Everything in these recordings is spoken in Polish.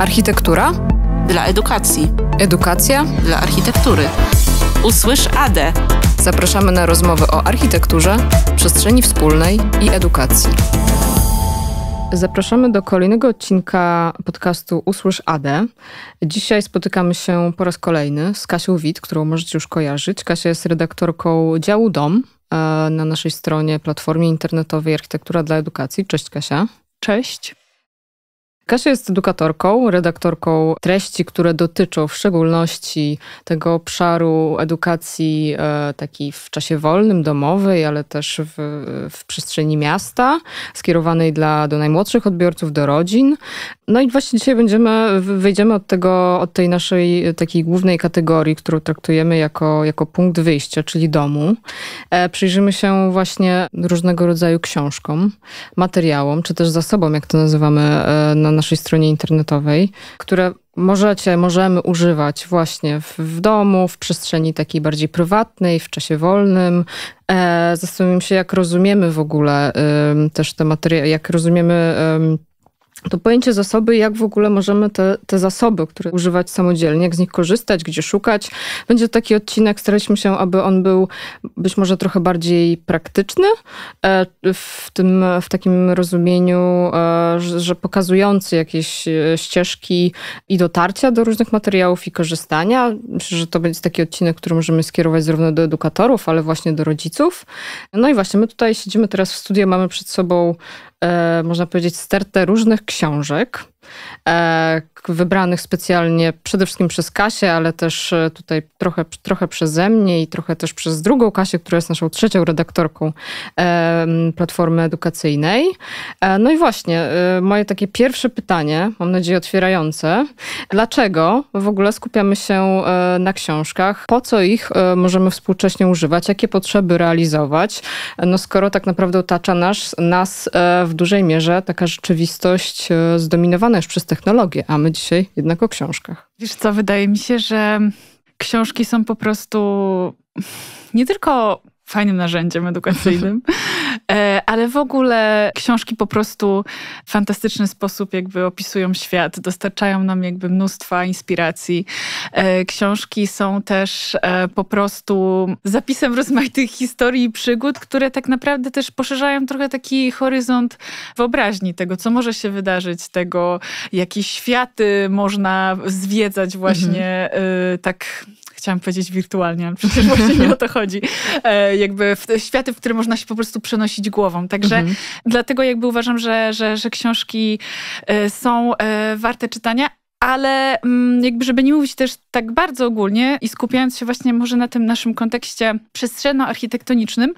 Architektura? Dla edukacji. Edukacja? Dla architektury. Usłysz AD. Zapraszamy na rozmowy o architekturze, przestrzeni wspólnej i edukacji. Zapraszamy do kolejnego odcinka podcastu Usłysz AD. Dzisiaj spotykamy się po raz kolejny z Kasią Wit, którą możecie już kojarzyć. Kasia jest redaktorką działu DOM e, na naszej stronie, platformie internetowej Architektura dla Edukacji. Cześć Kasia. Cześć. Kasia jest edukatorką, redaktorką treści, które dotyczą w szczególności tego obszaru edukacji e, takiej w czasie wolnym, domowej, ale też w, w przestrzeni miasta, skierowanej dla, do najmłodszych odbiorców, do rodzin. No i właśnie dzisiaj będziemy, wyjdziemy od tego, od tej naszej takiej głównej kategorii, którą traktujemy jako, jako punkt wyjścia, czyli domu. E, przyjrzymy się właśnie różnego rodzaju książkom, materiałom, czy też zasobom, jak to nazywamy e, na naszej stronie internetowej, które możecie, możemy używać właśnie w, w, domu, w przestrzeni takiej bardziej prywatnej, w czasie wolnym. E, zastanawiam się, jak rozumiemy w ogóle też te materiały, jak rozumiemy to pojęcie zasoby, jak w ogóle możemy te, te zasoby, które używać samodzielnie, jak z nich korzystać, gdzie szukać. Będzie taki odcinek, staraliśmy się, aby on był być może trochę bardziej praktyczny, e, w, tym, w takim rozumieniu, e, że pokazujący jakieś e, ścieżki i dotarcia do różnych materiałów i korzystania. Myślę, że to będzie taki odcinek, który możemy skierować zarówno do edukatorów, ale właśnie do rodziców. No i właśnie my tutaj siedzimy teraz w studiu, mamy przed sobą E, można powiedzieć, stertę różnych książek E, wybranych specjalnie przede wszystkim przez Kasię, ale też e, tutaj trochę, trochę przeze mnie i trochę też przez drugą Kasię, która jest naszą trzecią redaktorką e, Platformy Edukacyjnej. No i właśnie, moje takie pierwsze pytanie, mam nadzieję otwierające. Dlaczego w ogóle skupiamy się na książkach? Po co ich możemy współcześnie używać? Jakie potrzeby realizować? No skoro tak naprawdę otacza nas, nas w dużej mierze taka rzeczywistość zdominowana zastępowane już przez technologię, a my dzisiaj jednak o książkach. Wiesz co, wydaje mi się, że książki są po prostu nie tylko fajnym narzędziem edukacyjnym. E, ale w ogóle książki po prostu w fantastyczny sposób jakby opisują świat, dostarczają nam jakby mnóstwa inspiracji. E, książki są też e, po prostu zapisem rozmaitych historii i przygód, które tak naprawdę też poszerzają trochę taki horyzont wyobraźni tego, co może się wydarzyć, tego, jakie światy można zwiedzać właśnie mhm. Y, tak chciałam powiedzieć wirtualnie, ale przecież właśnie nie o to chodzi. E, jakby w, światy, w które można się po prostu przenosić głową. Także mhm. dlatego jakby uważam, że, że, że książki e, są e, warte czytania, ale mm, jakby, żeby nie mówić też tak bardzo ogólnie i skupiając się właśnie może na tym naszym kontekście przestrzenno-architektonicznym,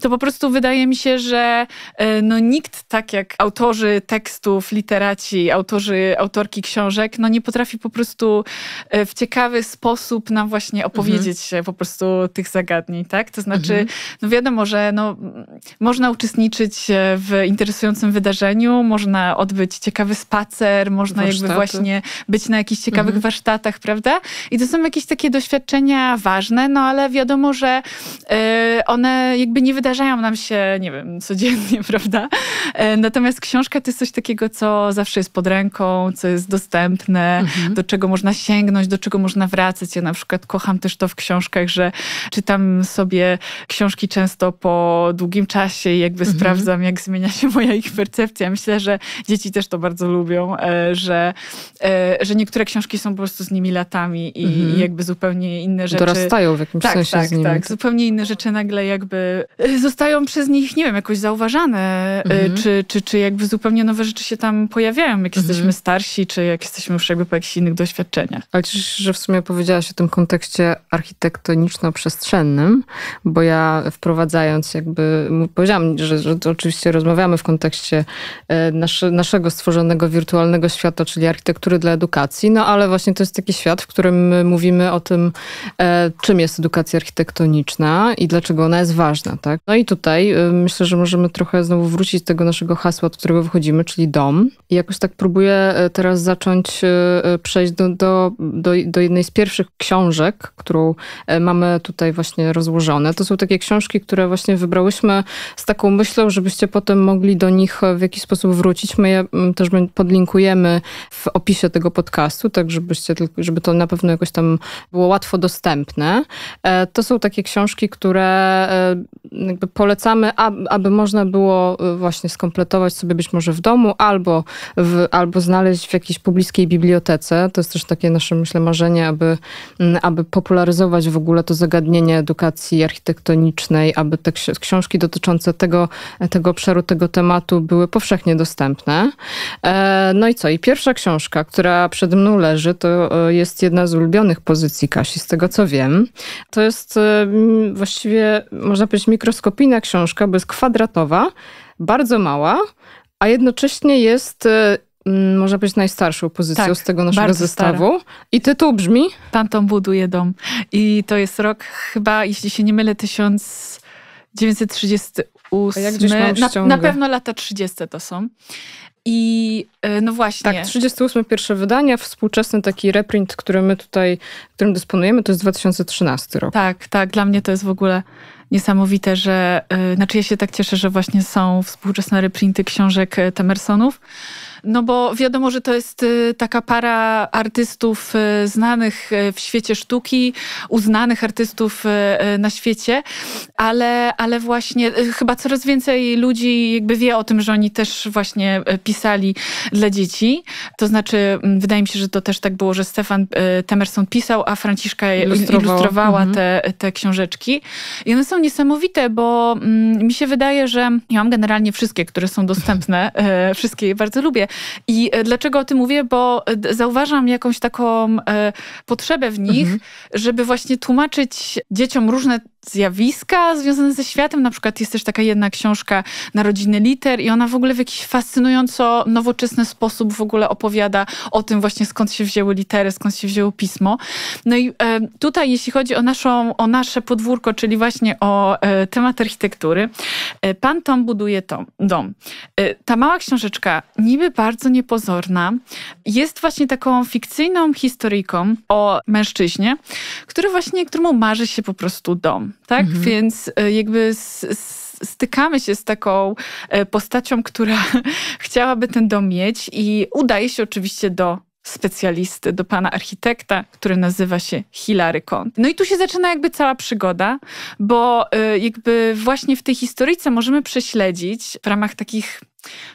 to po prostu wydaje mi się, że e, no, nikt tak jak autorzy tekstów, literaci, autorzy, autorki książek, no nie potrafi po prostu e, w ciekawy sposób nam właśnie opowiedzieć mhm. się po prostu tych zagadnień, tak? To znaczy, mhm. no wiadomo, że no, można uczestniczyć e, w interesującym wydarzeniu, można odbyć ciekawy spacer, można Warsztaty. jakby właśnie być na jakichś ciekawych mhm. warsztatach, prawda? I to są jakieś takie doświadczenia ważne, no ale wiadomo, że e, one jakby nie wydarzają nam się, nie wiem, codziennie, prawda? E, natomiast książka to jest coś takiego, co zawsze jest pod ręką, co jest dostępne, mhm. do czego można sięgnąć, do czego można wracać. Ja na przykład kocham też to w książkach, że czytam sobie książki często po długim czasie i jakby mhm. sprawdzam, jak zmienia się moja ich percepcja. Myślę, że dzieci też to bardzo lubią, e, że Y, że niektóre książki są po prostu z nimi latami i, mhm. i jakby zupełnie inne rzeczy. Dorastają w jakimś tak, sensie tak, z nimi. Tak, zupełnie inne rzeczy nagle jakby y, zostają przez nich, nie wiem, jakoś zauważane, y, mhm. czy, czy, czy jakby zupełnie nowe rzeczy się tam pojawiają, jak mhm. jesteśmy starsi, czy jak jesteśmy już jakby po jakichś innych doświadczeniach. Ale cieszę się, że w sumie powiedziałaś o tym kontekście architektoniczno-przestrzennym, bo ja wprowadzając jakby, powiedziałam, że, że oczywiście rozmawiamy w kontekście e, naszego stworzonego wirtualnego świata, czyli architektury dla edukacji, no ale właśnie to jest taki świat, w którym mówimy o tym, e, czym jest edukacja architektoniczna i dlaczego ona jest ważna, tak? No i tutaj e, myślę, że możemy trochę znowu wrócić do tego naszego hasła, od którego wychodzimy, czyli dom. I jakoś tak próbuję e, teraz zacząć e, e, przejść do, do, do, do jednej z pierwszych książek, którą e, mamy tutaj właśnie rozłożone. To są takie książki, które właśnie wybrałyśmy z taką myślą, żebyście potem mogli do nich w jakiś sposób wrócić. My je też podlinkujemy w opisie tego tego podcastu, tak żebyście, żeby to na pewno jakoś tam było łatwo dostępne. E, to są takie książki, które e, polecamy, aby można było e, właśnie skompletować sobie być może w domu albo, w, albo znaleźć w jakiejś pobliskiej bibliotece. To jest też takie nasze, myślę, marzenie, aby, aby popularyzować w ogóle to zagadnienie edukacji architektonicznej, aby te książki dotyczące tego, tego obszaru, tego tematu były powszechnie dostępne. No i co? I pierwsza książka, która przed mną leży, to e, jest jedna z ulubionych pozycji Kasi, z tego co wiem. To jest e, właściwie, można powiedzieć, mikroskopijna książka, bo jest kwadratowa, bardzo mała, a jednocześnie jest e, można powiedzieć, najstarszą pozycją tak, z tego naszego zestawu. Stara. I tytuł brzmi? Tamtą buduje dom. I to jest rok chyba, jeśli się nie mylę, 1938. Ja na, na, pewno lata 30 to są. I e, no właśnie. Tak, 38 pierwsze wydania, współczesny taki reprint, który my tutaj, którym dysponujemy, to jest 2013 rok. Tak, tak, dla mnie to jest w ogóle niesamowite, że, e, znaczy ja się tak cieszę, że właśnie są współczesne reprinty książek e, Temersonów, no bo wiadomo, że to jest y, taka para artystów y, znanych y, w świecie sztuki, uznanych artystów na świecie, ale, ale właśnie chyba coraz więcej ludzi jakby wie o tym, że oni też właśnie pisali dla dzieci. To znaczy, mm, wydaje mi się, że to też tak było, że Stefan Temerson pisał, a Franciszka ilustrowała mhm. te, te książeczki. I one są niesamowite, bo mm, mi się wydaje, że ja mam generalnie wszystkie, które są dostępne, wszystkie je bardzo lubię, i e, dlaczego o tym mówię? Bo e, zauważam jakąś taką e, potrzebę w nich, mhm. żeby właśnie tłumaczyć dzieciom różne zjawiska związane ze światem. Na przykład jest też taka jedna książka Narodziny Liter i ona w ogóle w jakiś fascynująco nowoczesny sposób w ogóle opowiada o tym właśnie skąd się wzięły litery, skąd się wzięło pismo. No i e, tutaj jeśli chodzi o, naszą, o nasze podwórko, czyli właśnie o e, temat architektury, e, Pan Tom buduje tom, dom. E, ta mała książeczka, niby bardzo niepozorna, jest właśnie taką fikcyjną historyjką o mężczyźnie, który właśnie, któremu marzy się po prostu dom tak? Mhm. Więc e, jakby stykamy się z taką e, postacią, która chciałaby ten dom mieć i udaje się oczywiście do specjalisty, do pana architekta, który nazywa się Hilary Kont. No i tu się zaczyna jakby cała przygoda, bo y, jakby właśnie w tej historyjce możemy prześledzić w ramach takich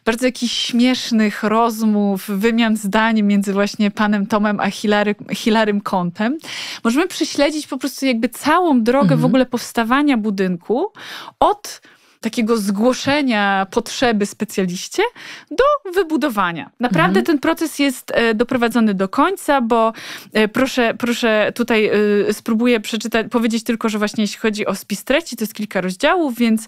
bardzo jakichś śmiesznych rozmów, wymian zdań między właśnie panem Tomem a Hilary, Hilarym Kątem. Możemy prześledzić po prostu jakby całą drogę mhm. w ogóle powstawania budynku od takiego zgłoszenia potrzeby specjaliście do wybudowania. Naprawdę mhm. ten proces jest e, doprowadzony do końca, bo e, proszę, proszę tutaj e, spróbuję przeczytać, powiedzieć tylko, że właśnie jeśli chodzi o spis treści, to jest kilka rozdziałów, więc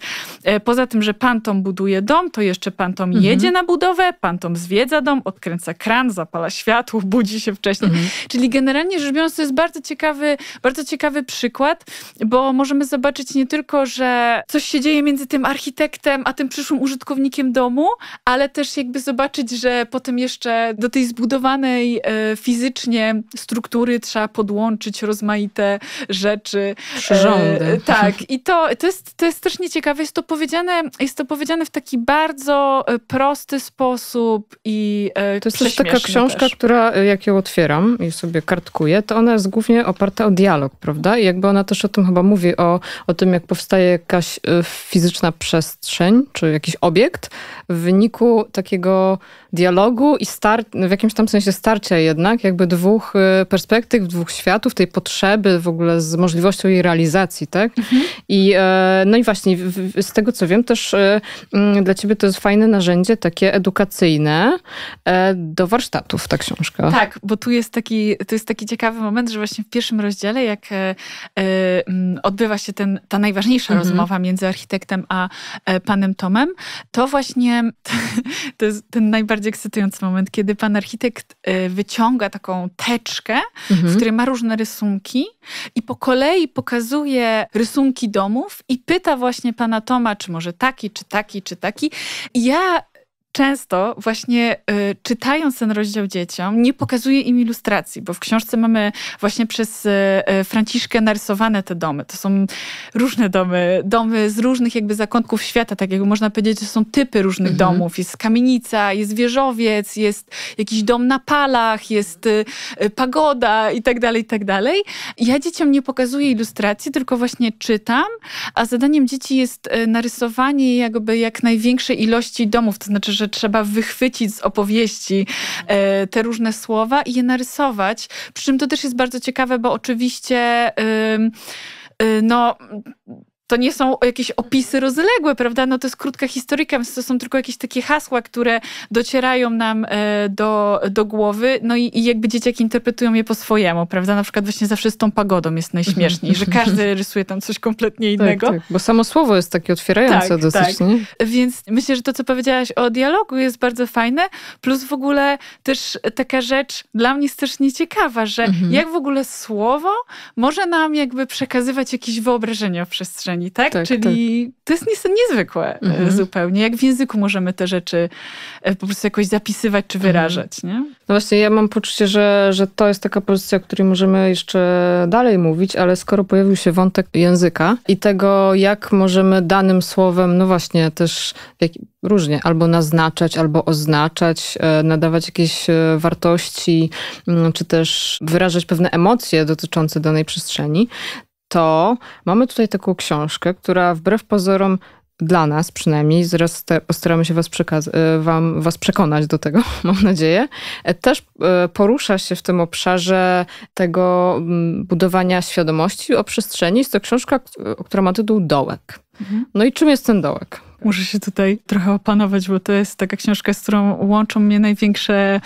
poza tym, że pantom buduje dom, to jeszcze pantom mhm. jedzie na budowę, pantom zwiedza dom, odkręca kran, zapala światło, budzi się wcześniej. Mhm. Czyli generalnie rzecz biorąc, to jest bardzo ciekawy, bardzo ciekawy przykład, bo możemy zobaczyć nie tylko, że coś się dzieje między tym architektem, a tym przyszłym użytkownikiem domu, ale też jakby zobaczyć, że potem jeszcze do tej zbudowanej e, fizycznie struktury trzeba podłączyć rozmaite rzeczy. Przyrządy. E, tak, i to, to, jest, to jest też nieciekawe. Jest to, powiedziane, jest to powiedziane w taki bardzo e, prosty sposób i To jest też taka książka, też. która jak ją otwieram i sobie kartkuję, to ona jest głównie oparta o dialog, prawda? I jakby ona też o tym chyba mówi, o, o tym jak powstaje jakaś fizyczna przestrzeń czy jakiś obiekt w wyniku takiego dialogu i star- w jakimś tam sensie starcia jednak, jakby dwóch y, perspektyw, dwóch światów, tej potrzeby w ogóle z możliwością jej realizacji, tak? Mhm. I, e, no i właśnie z tego co wiem też y, mm, dla ciebie to jest fajne narzędzie takie edukacyjne e, do warsztatów ta książka. Tak, bo tu jest taki, tu jest taki ciekawy moment, że właśnie w pierwszym rozdziale jak e, mm, odbywa się ten, ta najważniejsza mhm. rozmowa między architektem a panem Tomem, to właśnie to jest ten najbardziej najbardziej ekscytujący moment, kiedy pan architekt y, wyciąga taką teczkę, mhm. w której ma różne rysunki i po kolei pokazuje rysunki domów i pyta właśnie pana Toma, czy może taki, czy taki, czy taki. I ja często właśnie y, czytając ten rozdział dzieciom, nie pokazuję im ilustracji, bo w książce mamy właśnie przez y, y, Franciszkę narysowane te domy. To są różne domy, domy z różnych jakby zakątków świata, tak jakby można powiedzieć, że są typy różnych mhm. domów. Jest kamienica, jest wieżowiec, jest jakiś dom na palach, jest y, y pagoda i tak dalej, i tak dalej. Ja dzieciom nie pokazuję ilustracji, tylko właśnie czytam, a zadaniem dzieci jest y, narysowanie jakby jak największej ilości domów, to znaczy, że że trzeba wychwycić z opowieści e, te różne słowa i je narysować. Przy czym to też jest bardzo ciekawe, bo oczywiście e, no to nie są jakieś opisy rozległe, prawda? No to jest krótka historyka, więc to są tylko jakieś takie hasła, które docierają nam e, do, do głowy, no i, i jakby dzieciaki interpretują je po swojemu, prawda? Na przykład właśnie zawsze z tą pagodą jest najśmieszniej, że każdy rysuje tam coś kompletnie tak, innego. Tak, tak. bo samo słowo jest takie otwierające tak, dosyć, tak. Nie? Więc myślę, że to, co powiedziałaś o dialogu jest bardzo fajne, plus w ogóle też taka rzecz dla mnie jest też nieciekawa, że mhm. jak w ogóle słowo może nam jakby przekazywać jakieś wyobrażenie o przestrzeni tak? tak Czyli tak. to jest niezwykłe e, mhm. zupełnie, jak w języku możemy te rzeczy e, po prostu jakoś zapisywać czy mhm. wyrażać, mhm. nie? No właśnie, ja mam poczucie, że, że to jest taka pozycja, o której możemy jeszcze dalej mówić, ale skoro pojawił się wątek języka i tego, jak możemy danym słowem, no właśnie, też jak, różnie, albo naznaczać, albo oznaczać, e, nadawać jakieś wartości, czy też wyrażać pewne emocje dotyczące danej przestrzeni, to mamy tutaj taką książkę, która wbrew pozorom dla nas przynajmniej, zaraz postaramy się was, e, wam, was przekonać do tego, mam nadzieję, e, też e, porusza się w tym obszarze tego mm, budowania świadomości o przestrzeni. Jest to książka, która ma tytuł Dołek. Mhm. No i czym jest ten dołek? Tak. Muszę się tutaj trochę opanować, bo to jest taka książka, z którą łączą mnie największe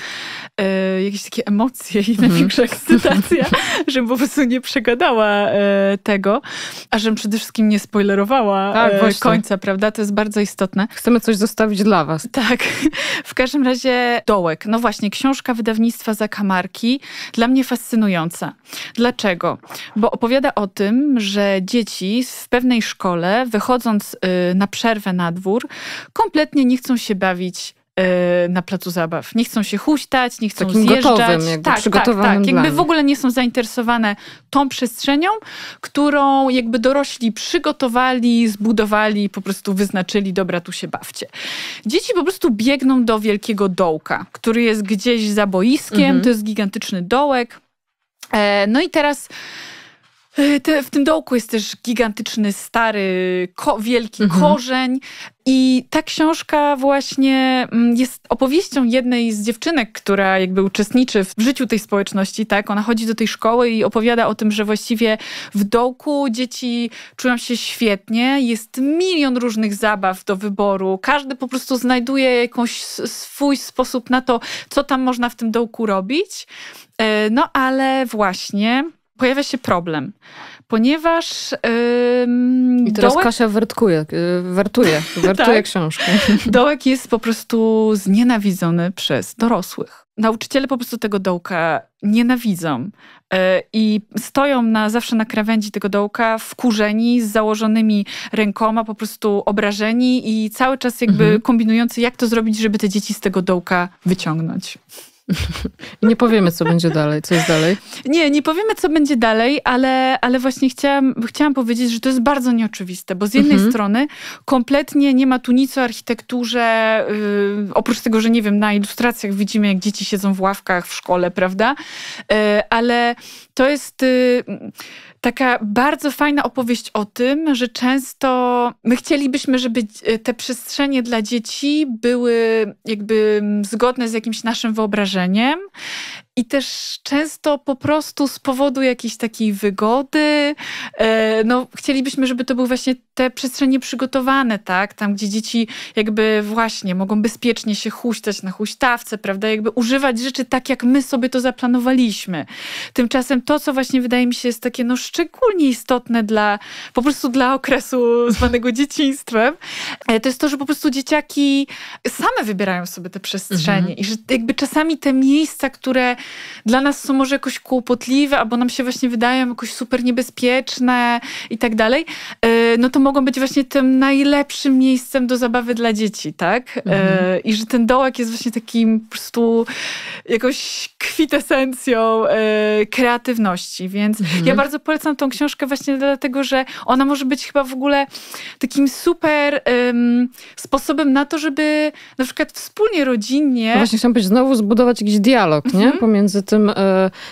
e, jakieś takie emocje i mhm. największa ekscytacja, żebym po prostu nie przegadała e, tego, a żebym przede wszystkim nie spoilerowała e, tak, e, końca, prawda? To jest bardzo istotne. Chcemy coś zostawić dla was. Tak. W każdym razie dołek. No właśnie, książka wydawnictwa Zakamarki dla mnie fascynująca. Dlaczego? Bo opowiada o tym, że dzieci w pewnej szkole, wychodząc y, na przerwę na na dwór, kompletnie nie chcą się bawić e, na placu zabaw. Nie chcą się huśtać, nie chcą Takim zjeżdżać. Gotowym, jakby tak, przygotowanym tak, tak. Jakby w ogóle nie są zainteresowane tą przestrzenią, którą jakby dorośli przygotowali, zbudowali, po prostu wyznaczyli, dobra, tu się bawcie. Dzieci po prostu biegną do wielkiego dołka, który jest gdzieś za boiskiem, mhm. to jest gigantyczny dołek. E, no i teraz E, te, w tym dołku jest też gigantyczny, stary, ko wielki mhm. korzeń. I ta książka właśnie mm, jest opowieścią jednej z dziewczynek, która jakby uczestniczy w życiu tej społeczności, tak? Ona chodzi do tej szkoły i opowiada o tym, że właściwie w dołku dzieci czują się świetnie, jest milion różnych zabaw do wyboru, każdy po prostu znajduje jakiś swój sposób na to, co tam można w tym dołku robić. E, no ale właśnie pojawia się problem, ponieważ. Ym, I teraz dołek... Kasia y, wertuje, tak. wertuje tak. książkę. dołek jest po prostu znienawidzony przez dorosłych. Nauczyciele po prostu tego dołka nienawidzą y, i stoją na, zawsze na krawędzi tego dołka, wkurzeni, z założonymi rękoma, po prostu obrażeni i cały czas jakby mhm. kombinujący, jak to zrobić, żeby te dzieci z tego dołka wyciągnąć. nie powiemy, co będzie dalej. Co jest dalej? Nie, nie powiemy, co będzie dalej, ale, ale właśnie chciałam, chciałam powiedzieć, że to jest bardzo nieoczywiste, bo z jednej mhm. strony kompletnie nie ma tu nic o architekturze, yy, oprócz tego, że nie wiem, na ilustracjach widzimy, jak dzieci siedzą w ławkach w szkole, prawda? Yy, ale to jest... Yy, taka bardzo fajna opowieść o tym, że często my chcielibyśmy, żeby e, te przestrzenie dla dzieci były jakby zgodne z jakimś naszym wyobrażeniem. I też często po prostu z powodu jakiejś takiej wygody, e, no, chcielibyśmy, żeby to były właśnie te przestrzenie przygotowane, tak? Tam, gdzie dzieci jakby właśnie mogą bezpiecznie się huśtać na huśtawce, prawda? Jakby używać rzeczy tak, jak my sobie to zaplanowaliśmy. Tymczasem to, co właśnie wydaje mi się jest takie no szczególnie istotne dla, po prostu dla okresu zwanego dzieciństwem, e, to jest to, że po prostu dzieciaki same wybierają sobie te przestrzenie mhm. i że jakby czasami te miejsca, które dla nas są może jakoś kłopotliwe, albo nam się właśnie wydają jakoś super niebezpieczne i tak dalej, e, no to mogą być właśnie tym najlepszym miejscem do zabawy dla dzieci, tak? E, mhm. I że ten dołek jest właśnie takim po prostu jakąś kwitesencją kreatywności, więc mhm. ja bardzo polecam polecam tą książkę właśnie dlatego, że ona może być chyba w ogóle takim super um, sposobem na to, żeby na przykład wspólnie, rodzinnie... No właśnie chciałam powiedzieć, znowu zbudować jakiś dialog, nie? Mhm. Pomiędzy tym e,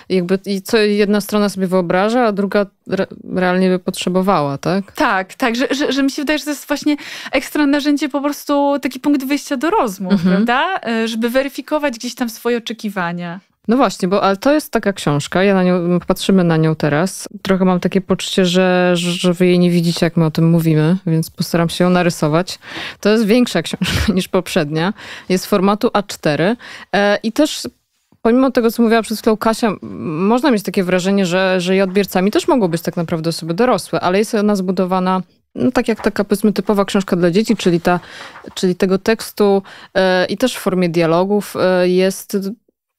jakby i co jedna strona sobie wyobraża, a druga re realnie by potrzebowała, tak? Tak, tak, że, że, że, mi się wydaje, że to jest właśnie ekstra narzędzie, po prostu taki punkt wyjścia do rozmów, mhm. prawda? E, żeby weryfikować gdzieś tam swoje oczekiwania. No właśnie, bo ale to jest taka książka, ja na nią, patrzymy na nią teraz. Trochę mam takie poczucie, że, że wy jej nie widzicie, jak my o tym mówimy, więc postaram się ją narysować. To jest większa książka niż poprzednia. Jest formatu A4 e, i też pomimo tego, co mówiła przed chwilą Kasia, można mieć takie wrażenie, że, że jej odbiorcami też mogą być tak naprawdę osoby dorosłe, ale jest ona zbudowana no tak jak taka powiedzmy typowa książka dla dzieci, czyli, ta, czyli tego tekstu yy, i też w formie dialogów yy, jest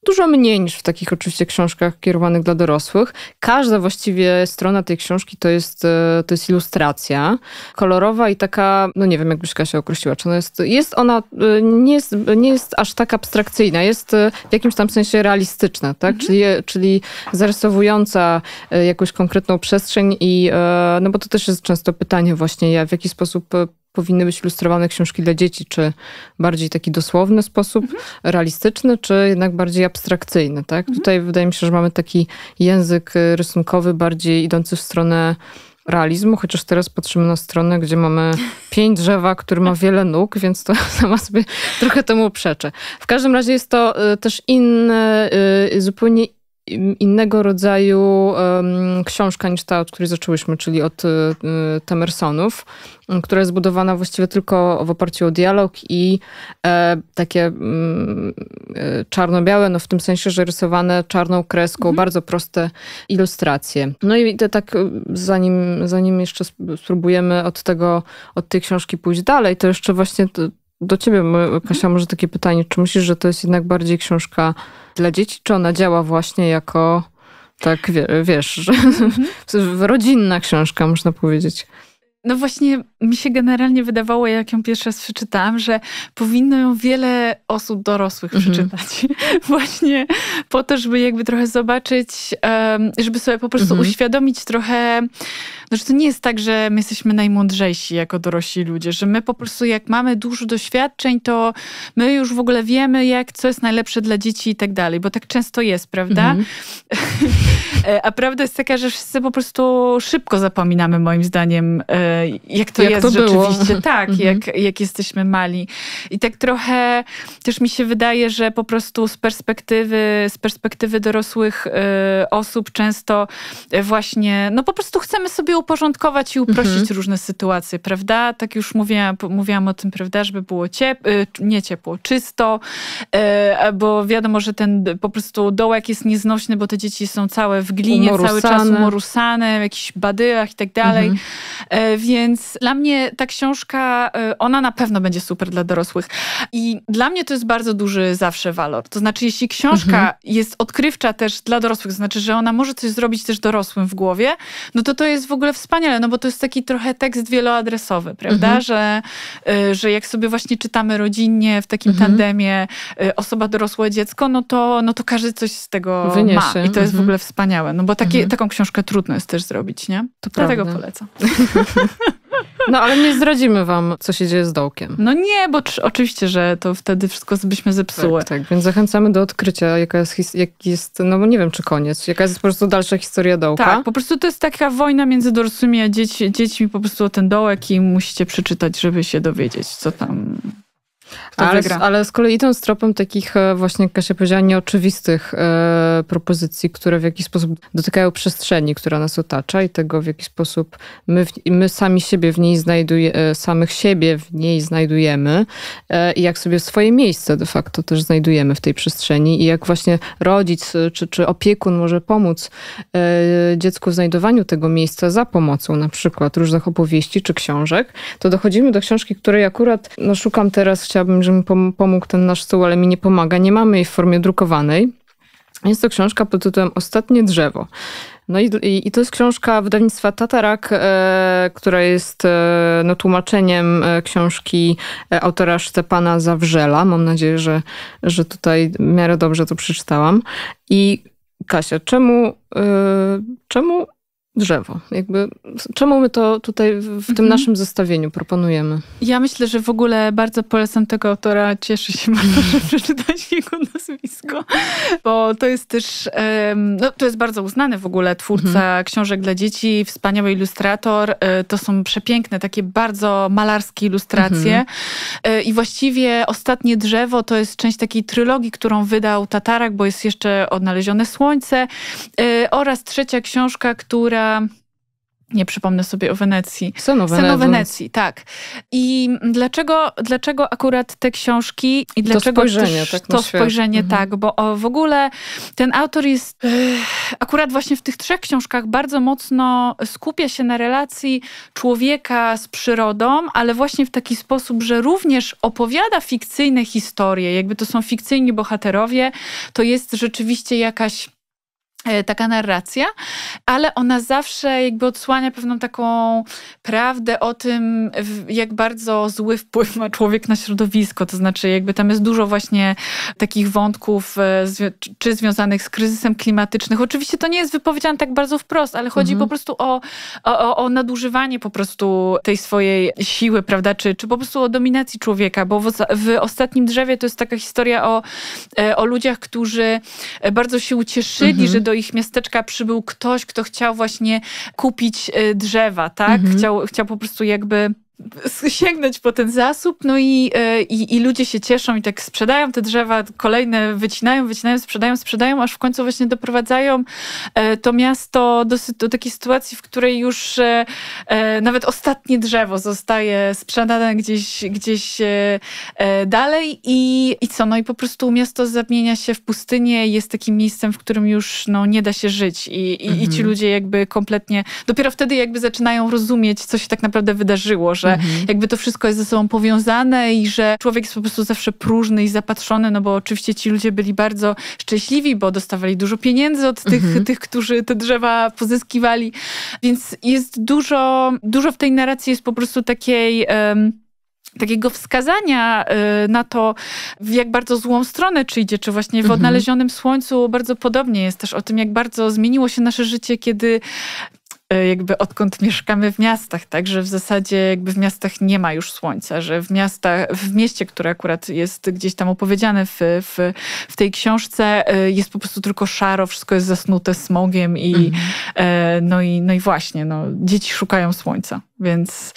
Dużo mniej niż w takich oczywiście książkach kierowanych dla dorosłych. Każda właściwie strona tej książki to jest, e, to jest ilustracja kolorowa i taka, no nie wiem, jak byś Kasia określiła, czy ona jest, jest ona, e, nie jest, nie jest aż tak abstrakcyjna, jest e, w jakimś tam sensie realistyczna, tak? Mhm. Czyli, czyli zarysowująca jakąś konkretną przestrzeń i, no bo to też jest często pytanie właśnie, ja w jaki sposób powinny być ilustrowane książki dla dzieci, czy bardziej taki dosłowny sposób, mhm. realistyczny, czy jednak bardziej abstrakcyjny, tak? Mhm. Tutaj wydaje mi się, że mamy taki język y, rysunkowy bardziej idący w stronę realizmu, chociaż teraz patrzymy na stronę, gdzie mamy pięć drzewa, który ma wiele nóg, więc to sama sobie trochę temu przeczę. W każdym razie jest to y, też inny, zupełnie innego rodzaju książka niż ta, od której zaczęłyśmy, czyli od e, Temersonów, która jest zbudowana właściwie tylko w oparciu o dialog i e, takie mm, e, czarno-białe, no w tym sensie, że rysowane czarną kreską, mhm. bardzo proste ilustracje. No i te tak, zanim, zanim jeszcze spróbujemy od tego, od tej książki pójść dalej, to jeszcze właśnie to, do ciebie, Kasia, może takie pytanie. Czy myślisz, że to jest jednak bardziej książka dla dzieci, czy ona działa właśnie jako tak, wiesz, mhm. rodzinna książka, można powiedzieć? No właśnie mi się generalnie wydawało, jak ją pierwszy raz przeczytałam, że powinno ją wiele osób dorosłych mhm. przeczytać. Mm. Właśnie po to, żeby jakby trochę zobaczyć, żeby sobie po prostu mm. uświadomić trochę, no, że to nie jest tak, że my jesteśmy najmądrzejsi jako dorośli ludzie, że my po prostu jak mamy dużo doświadczeń, to my już w ogóle wiemy, jak, co jest najlepsze dla dzieci i tak dalej, bo tak często jest, prawda? Mm. A prawda jest taka, że wszyscy po prostu szybko zapominamy, moim zdaniem, e, jak to ja jest to było. rzeczywiście, tak, mhm. jak, jak jesteśmy mali. I tak trochę też mi się wydaje, że po prostu z perspektywy, z perspektywy dorosłych y, osób często y, właśnie, no po prostu chcemy sobie uporządkować i uprościć mhm. różne sytuacje, prawda? Tak już mówiłam, mówiłam o tym, prawda, żeby było ciepło, y, nie ciepło, czysto, y, bo wiadomo, że ten po prostu dołek jest nieznośny, bo te dzieci są całe w glinie, umorusane. cały czas umorusane, w jakichś badyłach i tak dalej. Mhm. Y, więc dla mnie mnie ta książka, y, ona na pewno będzie super dla dorosłych. I dla mnie to jest bardzo duży zawsze walor. To znaczy, jeśli książka mhm. jest odkrywcza też dla dorosłych, to znaczy, że ona może coś zrobić też dorosłym w głowie, no to to jest w ogóle wspaniale, no bo to jest taki trochę tekst wieloadresowy, prawda? Mhm. Że, y, że jak sobie właśnie czytamy rodzinnie w takim mhm. tandemie y, osoba dorosłe dziecko, no to, no to każdy coś z tego Wyniesie. ma. I to jest w mhm. ogóle wspaniałe, no bo takie, mhm. taką książkę trudno jest też zrobić, nie? To Dlatego prawda. polecam. No ale nie zdradzimy wam, co się dzieje z dołkiem. No nie, bo oczywiście, że to wtedy wszystko byśmy zepsuły. Tak, tak. więc zachęcamy do odkrycia, jaka jest, jak jest, no nie wiem czy koniec, jaka jest po prostu dalsza historia dołka. Tak, po prostu to jest taka wojna między dorosłymi a dzieci, dziećmi po prostu o ten dołek i musicie przeczytać, żeby się dowiedzieć, co tam ale, ale z kolei idąc tropem takich e, właśnie, jak Kasia powiedziała, nieoczywistych e, propozycji, które w jakiś sposób dotykają przestrzeni, która nas otacza i tego, w jaki sposób my, my sami siebie w niej znajdujemy, e, samych siebie w niej znajdujemy e, i jak sobie swoje miejsce de facto też znajdujemy w tej przestrzeni i jak właśnie rodzic e, czy, czy opiekun może pomóc e, dziecku w znajdowaniu tego miejsca za pomocą na przykład różnych opowieści czy książek, to dochodzimy do książki, której akurat no, szukam teraz, chciałam chciałabym, żeby mi pomógł ten nasz stół, ale mi nie pomaga. Nie mamy jej w formie drukowanej. Jest to książka pod tytułem Ostatnie drzewo. No i, i, i to jest książka wydawnictwa Tatarak, e, która jest e, no, tłumaczeniem e, książki e, autora Szczepana Zawrzela. Mam nadzieję, że, że tutaj w miarę dobrze to przeczytałam. I Kasia, czemu, e, czemu drzewo. Jakby, czemu my to tutaj w mhm. tym naszym zestawieniu proponujemy? Ja myślę, że w ogóle bardzo polecam tego autora. Cieszę się bardzo, że przeczytać jego nazwisko, bo to jest też, no, to jest bardzo uznany w ogóle twórca mhm. książek dla dzieci, wspaniały ilustrator. E, to są przepiękne, takie bardzo malarskie ilustracje. Mhm. E, I właściwie Ostatnie drzewo to jest część takiej trylogii, którą wydał Tatarak, bo jest jeszcze Odnalezione Słońce e, oraz trzecia książka, która nie przypomnę sobie o Wenecji. Senu Wenecji. Wenecji, tak. I dlaczego, dlaczego akurat te książki i dlaczego to spojrzenie, też, tak to spojrzenie mhm. tak, bo o, w ogóle ten autor jest akurat właśnie w tych trzech książkach bardzo mocno skupia się na relacji człowieka z przyrodą, ale właśnie w taki sposób, że również opowiada fikcyjne historie, jakby to są fikcyjni bohaterowie, to jest rzeczywiście jakaś E, taka narracja, ale ona zawsze jakby odsłania pewną taką prawdę o tym, jak bardzo zły wpływ ma człowiek na środowisko. To znaczy, jakby tam jest dużo właśnie takich wątków, e, czy związanych z kryzysem klimatycznym. Oczywiście to nie jest wypowiedziane tak bardzo wprost, ale chodzi mhm. po prostu o, o, o nadużywanie po prostu tej swojej siły, prawda, czy, czy po prostu o dominacji człowieka, bo w, w ostatnim drzewie to jest taka historia o, e, o ludziach, którzy bardzo się ucieszyli, mhm. że do do ich miasteczka przybył ktoś, kto chciał właśnie kupić y, drzewa, tak? Mhm. Chciał, chciał po prostu jakby sięgnąć po ten zasób, no i, e, i, i, ludzie się cieszą i tak sprzedają te drzewa, kolejne wycinają, wycinają, sprzedają, sprzedają, aż w końcu właśnie doprowadzają e, to miasto do, do takiej sytuacji, w której już e, nawet ostatnie drzewo zostaje sprzedane gdzieś, gdzieś dalej i, i co, no i po prostu miasto zamienia się w pustynię jest takim miejscem, w którym już no, nie da się żyć i, i, mhm. i ci mhm. ludzie jakby kompletnie, dopiero wtedy jakby zaczynają rozumieć, co się tak naprawdę wydarzyło, że Mhm. że mhm. jakby to wszystko jest ze sobą powiązane i że człowiek jest po prostu zawsze próżny i zapatrzony, no bo oczywiście ci ludzie byli bardzo szczęśliwi, bo dostawali dużo pieniędzy od tych, mhm. tych którzy te drzewa pozyskiwali. Więc jest dużo, dużo w tej narracji jest po prostu takiej. Um, takiego wskazania y, na to, w jak bardzo złą stronę czy idzie, czy właśnie w mhm. odnalezionym słońcu bardzo podobnie jest też o tym, jak bardzo zmieniło się nasze życie, kiedy E, jakby odkąd mieszkamy w miastach, tak, że w zasadzie jakby w miastach nie ma już słońca, że w miastach, w mieście, które akurat jest gdzieś tam opowiedziane w, w, w tej książce, e, jest po prostu tylko szaro, wszystko jest zasnute smogiem i mhm. E, no i, no i właśnie, no, dzieci szukają słońca, więc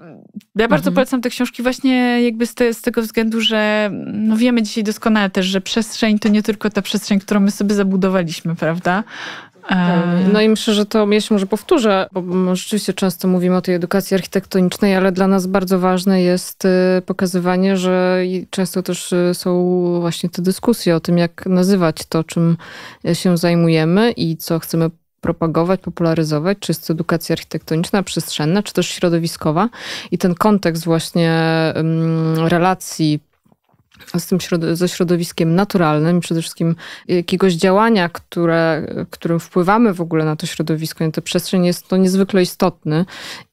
mm, ja bardzo mhm. polecam te książki właśnie jakby z, te, z tego względu, że mm, no wiemy dzisiaj doskonale też, że przestrzeń to nie tylko ta przestrzeń, którą my sobie zabudowaliśmy, prawda? Tak. No i myślę, że to, ja się może powtórzę, bo rzeczywiście często mówimy o tej edukacji architektonicznej, ale dla nas bardzo ważne jest y, pokazywanie, że często też y, są właśnie te dyskusje o tym, jak nazywać to, czym y, się zajmujemy i co chcemy propagować, popularyzować, czy jest to edukacja architektoniczna, przestrzenna, czy też środowiskowa. I ten kontekst właśnie relacji z tym środ ze środowiskiem naturalnym, przede wszystkim y, jakiegoś działania, które, którym wpływamy w ogóle na to środowisko, na tę przestrzeń, jest to niezwykle istotny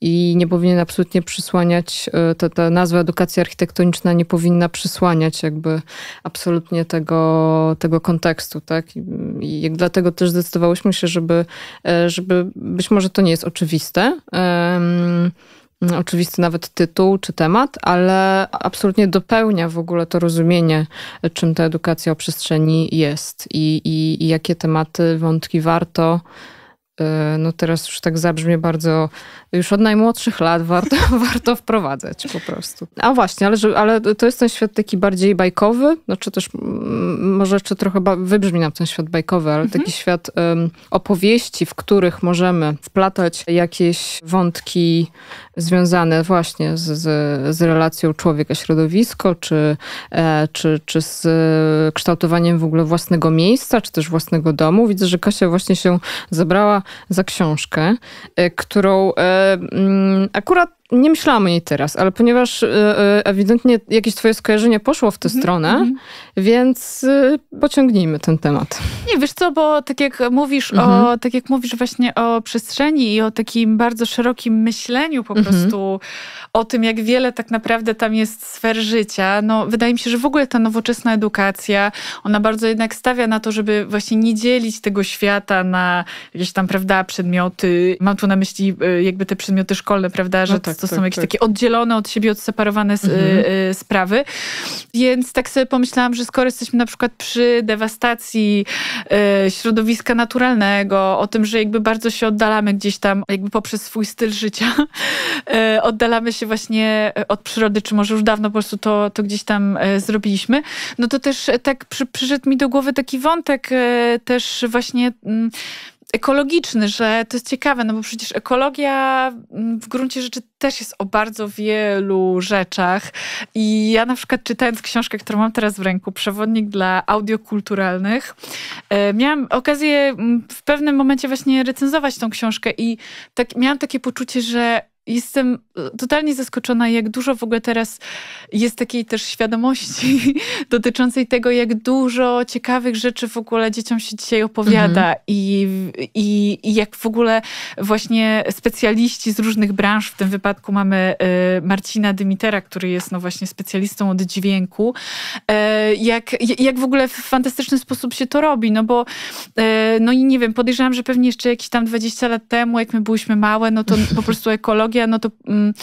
i nie powinien absolutnie przysłaniać, y, ta, ta nazwa edukacja architektoniczna nie powinna przysłaniać jakby absolutnie tego, tego kontekstu, tak? I, i dlatego też zdecydowałyśmy się, żeby, y, żeby być może to nie jest oczywiste, um, Mm, oczywisty nawet tytuł czy temat, ale absolutnie dopełnia w ogóle to rozumienie, czym ta edukacja o przestrzeni jest i, i, i jakie tematy, wątki warto y, no teraz już tak zabrzmie bardzo, już od najmłodszych lat warto, warto wprowadzać po prostu. A właśnie, ale, ale to jest ten świat taki bardziej bajkowy, no czy też mm, może jeszcze trochę wybrzmi nam ten świat bajkowy, ale mhm. taki świat um, opowieści, w których możemy wplatać jakieś wątki związane właśnie z, z, z relacją człowieka-środowisko, czy, e, czy, czy z kształtowaniem w ogóle własnego miejsca, czy też własnego domu. Widzę, że Kasia właśnie się zabrała za książkę, e, którą e, mm, akurat nie myślałam o niej teraz, ale ponieważ e, e, ewidentnie jakieś twoje skojarzenie poszło w tę mm -hmm. stronę, mhm. więc e, pociągnijmy ten temat. Nie, wiesz co, bo tak jak mówisz mm -hmm. o, mhm. tak jak mówisz właśnie o przestrzeni i o takim bardzo szerokim myśleniu po mm -hmm. prostu o tym, jak wiele tak naprawdę tam jest sfer życia, no wydaje mi się, że w ogóle ta nowoczesna edukacja, ona bardzo jednak stawia na to, żeby właśnie nie dzielić tego świata na jakieś tam, prawda, przedmioty. Mam tu na myśli jakby te przedmioty szkolne, prawda, że no tak to tak, są tak, jakieś takie oddzielone od siebie, odseparowane mhm. Y, y, sprawy. Więc tak sobie pomyślałam, że skoro jesteśmy na przykład przy dewastacji y, środowiska naturalnego, o tym, że jakby bardzo się oddalamy gdzieś tam, jakby poprzez swój styl życia, y, oddalamy się właśnie y, od przyrody, czy może już dawno po prostu to, to gdzieś tam zrobiliśmy, no to też tak przy, przyszedł mi do głowy taki wątek też właśnie mm, ekologiczny, że to jest ciekawe, no bo przecież ekologia mm, w gruncie rzeczy też jest o bardzo wielu rzeczach. I ja na przykład czytając książkę, którą mam teraz w ręku, Przewodnik dla audiokulturalnych, e, miałam okazję mm, w pewnym momencie właśnie recenzować tą książkę i tak, miałam takie poczucie, że jestem e, totalnie zaskoczona, jak dużo w ogóle teraz jest takiej też świadomości dotyczącej tego, jak dużo ciekawych rzeczy w ogóle dzieciom się dzisiaj opowiada mhm. I, i, i, jak w ogóle właśnie specjaliści z różnych branż, w tym wypadku mamy e, Marcina Dymitera, który jest no właśnie specjalistą od dźwięku, e, jak, jak w ogóle w fantastyczny sposób się to robi, no bo no i nie wiem, podejrzewam, że pewnie jeszcze jakieś tam 20 lat temu, jak my byliśmy małe, no to po prostu ekologia no to mm,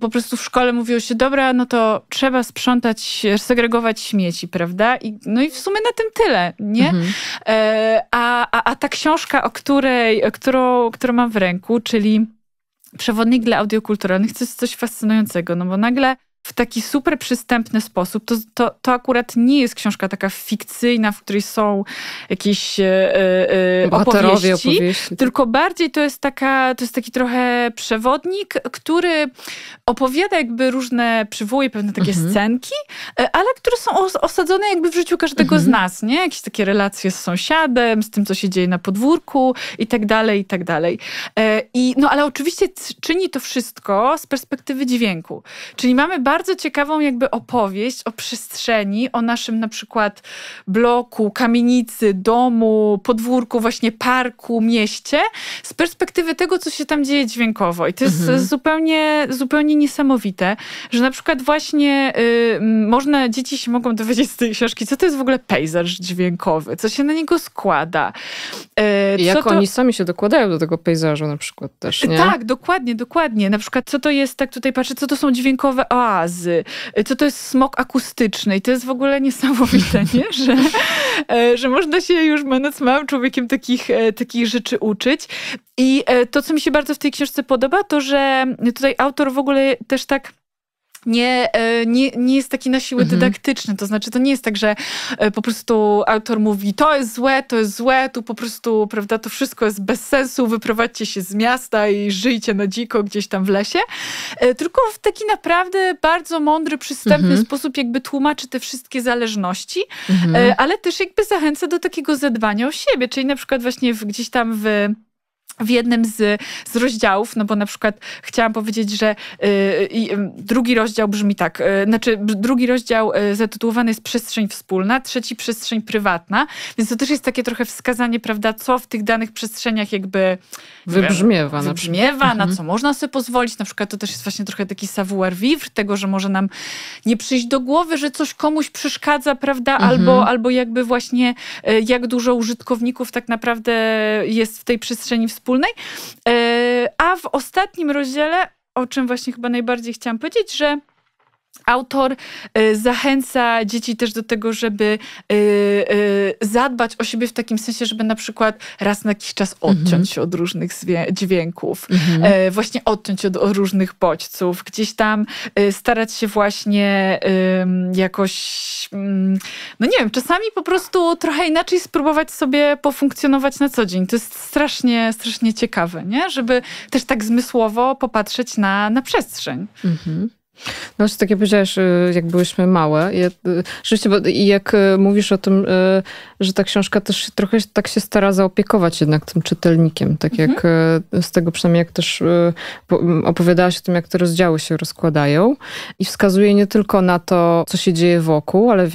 po prostu w szkole mówiło się, dobra, no to trzeba sprzątać, segregować śmieci, prawda? I, no i w sumie na tym tyle, nie? Mhm. E, a, a, a ta książka, o której, którą, którą mam w ręku, czyli Przewodnik dla audiokulturalnych, to jest coś fascynującego, no bo nagle w taki super przystępny sposób. To, to, to akurat nie jest książka taka fikcyjna, w której są jakieś yy, yy, opowieści, opowieści, tak. tylko bardziej to jest, taka, to jest taki trochę przewodnik, który opowiada jakby różne, przywołuje pewne takie mhm. scenki, ale które są osadzone jakby w życiu każdego mhm. z nas, nie? Jakieś takie relacje z sąsiadem, z tym, co się dzieje na podwórku i tak dalej, i tak dalej. I, no ale oczywiście czyni to wszystko z perspektywy dźwięku. Czyli mamy bardzo ciekawą jakby opowieść o przestrzeni, o naszym na przykład bloku, kamienicy, domu, podwórku, właśnie parku, mieście, z perspektywy tego, co się tam dzieje dźwiękowo. I to jest mhm. zupełnie, zupełnie niesamowite, że na przykład właśnie y, można, dzieci się mogą dowiedzieć z tej książki, co to jest w ogóle pejzaż dźwiękowy, co się na niego składa. Y, jak to... oni sami się dokładają do tego pejzażu na przykład też, nie? Tak, dokładnie, dokładnie. Na przykład co to jest, tak tutaj patrzę, co to są dźwiękowe, a E, co to jest smog akustyczny i to jest w ogóle niesamowite, nie? że, e, że można się już będąc małym człowiekiem takich, e, takich rzeczy uczyć. I to, co mi się bardzo w tej książce podoba, to że tutaj autor w ogóle też tak nie, e, nie, nie jest taki na siłę mhm. dydaktyczny. To znaczy, to nie jest tak, że e, po prostu autor mówi, to jest złe, to jest złe, tu po prostu, prawda, to wszystko jest bez sensu, wyprowadźcie się z miasta i żyjcie na dziko gdzieś tam w lesie. E, tylko w taki naprawdę bardzo mądry, przystępny mhm. sposób jakby tłumaczy te wszystkie zależności, mhm. ale też jakby zachęca do takiego zadbania o siebie, czyli na przykład właśnie w, gdzieś tam w w jednym z, z, rozdziałów, no bo na przykład chciałam powiedzieć, że y, y, drugi rozdział brzmi tak, y, znaczy drugi rozdział y, zatytułowany jest Przestrzeń Wspólna, trzeci Przestrzeń Prywatna, więc to też jest takie trochę wskazanie, prawda, co w tych danych przestrzeniach jakby wybrzmiewa, wiem, na wybrzmiewa na, mhm. co można sobie pozwolić, na przykład to też jest właśnie trochę taki savoir vivre, tego, że może nam nie przyjść do głowy, że coś komuś przeszkadza, prawda, mhm. albo, albo jakby właśnie y, jak dużo użytkowników tak naprawdę jest w tej przestrzeni wspólnej, wspólnej. E, a w ostatnim rozdziale, o czym właśnie chyba najbardziej chciałam powiedzieć, że autor y, zachęca dzieci też do tego, żeby y, y, zadbać o siebie w takim sensie, żeby na przykład raz na jakiś czas mhm. odciąć mhm. się od różnych dźwięków, mhm. E, właśnie odciąć się od różnych bodźców, gdzieś tam starać się właśnie jakoś, mm, no nie wiem, czasami po prostu trochę inaczej spróbować sobie pofunkcjonować na co dzień. To jest strasznie, strasznie ciekawe, nie? Żeby też tak zmysłowo popatrzeć na, na przestrzeń. Mhm. Właśnie no, tak jak powiedziałeś, y, jak byłyśmy małe. Y, rzeczywiście, bo jak y, mówisz o tym, że ta książka też trochę tak się stara zaopiekować jednak tym czytelnikiem, tak mhm. jak z tego przynajmniej jak też opowiadałaś o tym, jak te rozdziały się rozkładają i wskazuje nie tylko na to, co się dzieje wokół, ale w,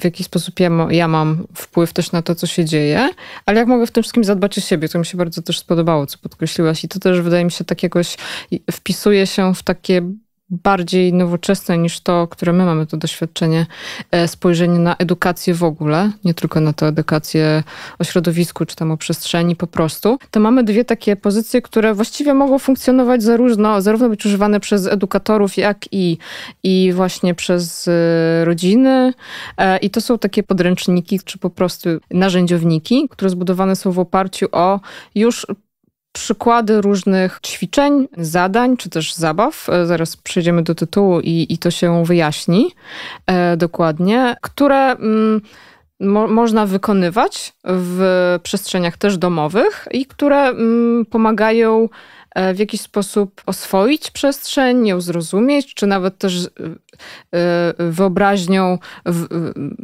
w jaki sposób ja, ja mam wpływ też na to, co się dzieje, ale jak mogę w tym wszystkim zadbać o siebie, to mi się bardzo też spodobało, co podkreśliłaś i to też wydaje mi się takiegoś, wpisuje się w takie bardziej nowoczesne niż to, które my mamy tu doświadczenie, e, spojrzenie na edukację w ogóle, nie tylko na tę edukację o środowisku czy tam o przestrzeni po prostu, to mamy dwie takie pozycje, które właściwie mogą funkcjonować zarówno, zarówno być używane przez edukatorów, jak i, i właśnie przez e, rodziny. E, I to są takie podręczniki, czy po prostu narzędziowniki, które zbudowane są w oparciu o już przykłady różnych ćwiczeń, zadań czy też zabaw. E, zaraz przejdziemy do tytułu i, i to się wyjaśni e, dokładnie, które. Mm, mo można wykonywać w przestrzeniach też domowych i które mm, pomagają E, w jakiś sposób oswoić przestrzeń, ją zrozumieć, czy nawet też e, e, wyobraźnią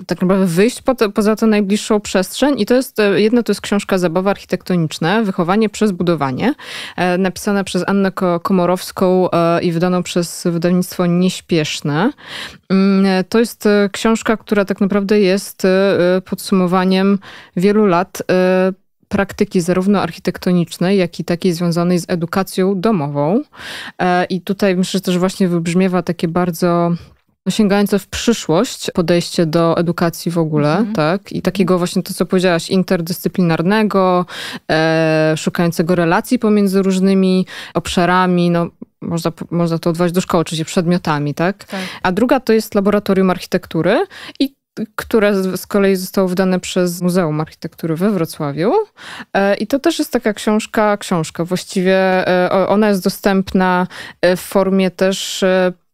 tak naprawdę wyjść po to, poza tę najbliższą przestrzeń. I to jest, jedno, to jest książka Zabawy architektoniczne, Wychowanie przez budowanie, napisana przez Annę Komorowską i wydaną przez wydawnictwo Nieśpieszne. Mm, to jest książka, która tak naprawdę jest podsumowaniem wielu lat praktyki zarówno architektonicznej, jak i takiej związanej z edukacją domową. E, I tutaj myślę, że też właśnie wybrzmiewa takie bardzo sięgające w przyszłość podejście do edukacji w ogóle, mhm. tak? I takiego właśnie to, co powiedziałaś, interdyscyplinarnego, e, szukającego relacji pomiędzy różnymi obszarami, no można, można to odwołać do szkoły, czyli przedmiotami, tak? tak? A druga to jest laboratorium architektury i które z kolei zostało wydane przez Muzeum Architektury we Wrocławiu. E, I to też jest taka książka, książka. Właściwie e, ona jest dostępna e, w formie też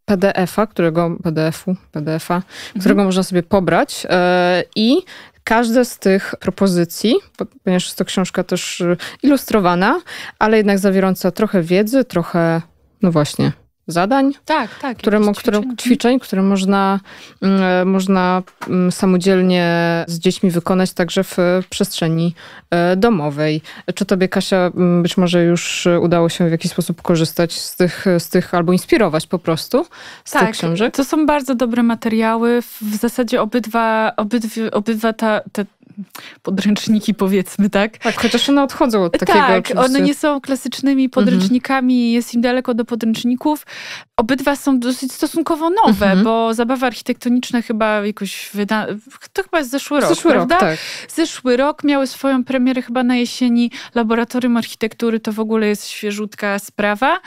PDF-a, którego PDF-u, PDF-a, mhm. którego można sobie pobrać i Każde z tych propozycji, ponieważ jest to książka też ilustrowana, ale jednak zawierająca trochę wiedzy, trochę, no właśnie, zadań, tak, tak, które, ćwiczeń. Które, mhm. ćwiczeń, które można, mm, e, można mm, samodzielnie z dziećmi wykonać także w przestrzeni e, domowej. Czy tobie, Kasia, mm, być może już udało się w jakiś sposób korzystać z tych, z tych albo inspirować po prostu z tak, tych książek? to są bardzo dobre materiały. W zasadzie obydwa, obydwa ta, te, podręczniki, powiedzmy, tak? Tak, chociaż one odchodzą od takiego. Tak, oczywiście. one nie są klasycznymi podręcznikami, mhm. jest im daleko do podręczników. Obydwa są dosyć stosunkowo nowe, mhm. bo zabawy architektoniczne chyba jakoś wyda... To chyba jest zeszły rok, zeszły prawda? Rok, tak. Zeszły rok miały swoją premierę chyba na jesieni. Laboratorium Architektury to w ogóle jest świeżutka sprawa.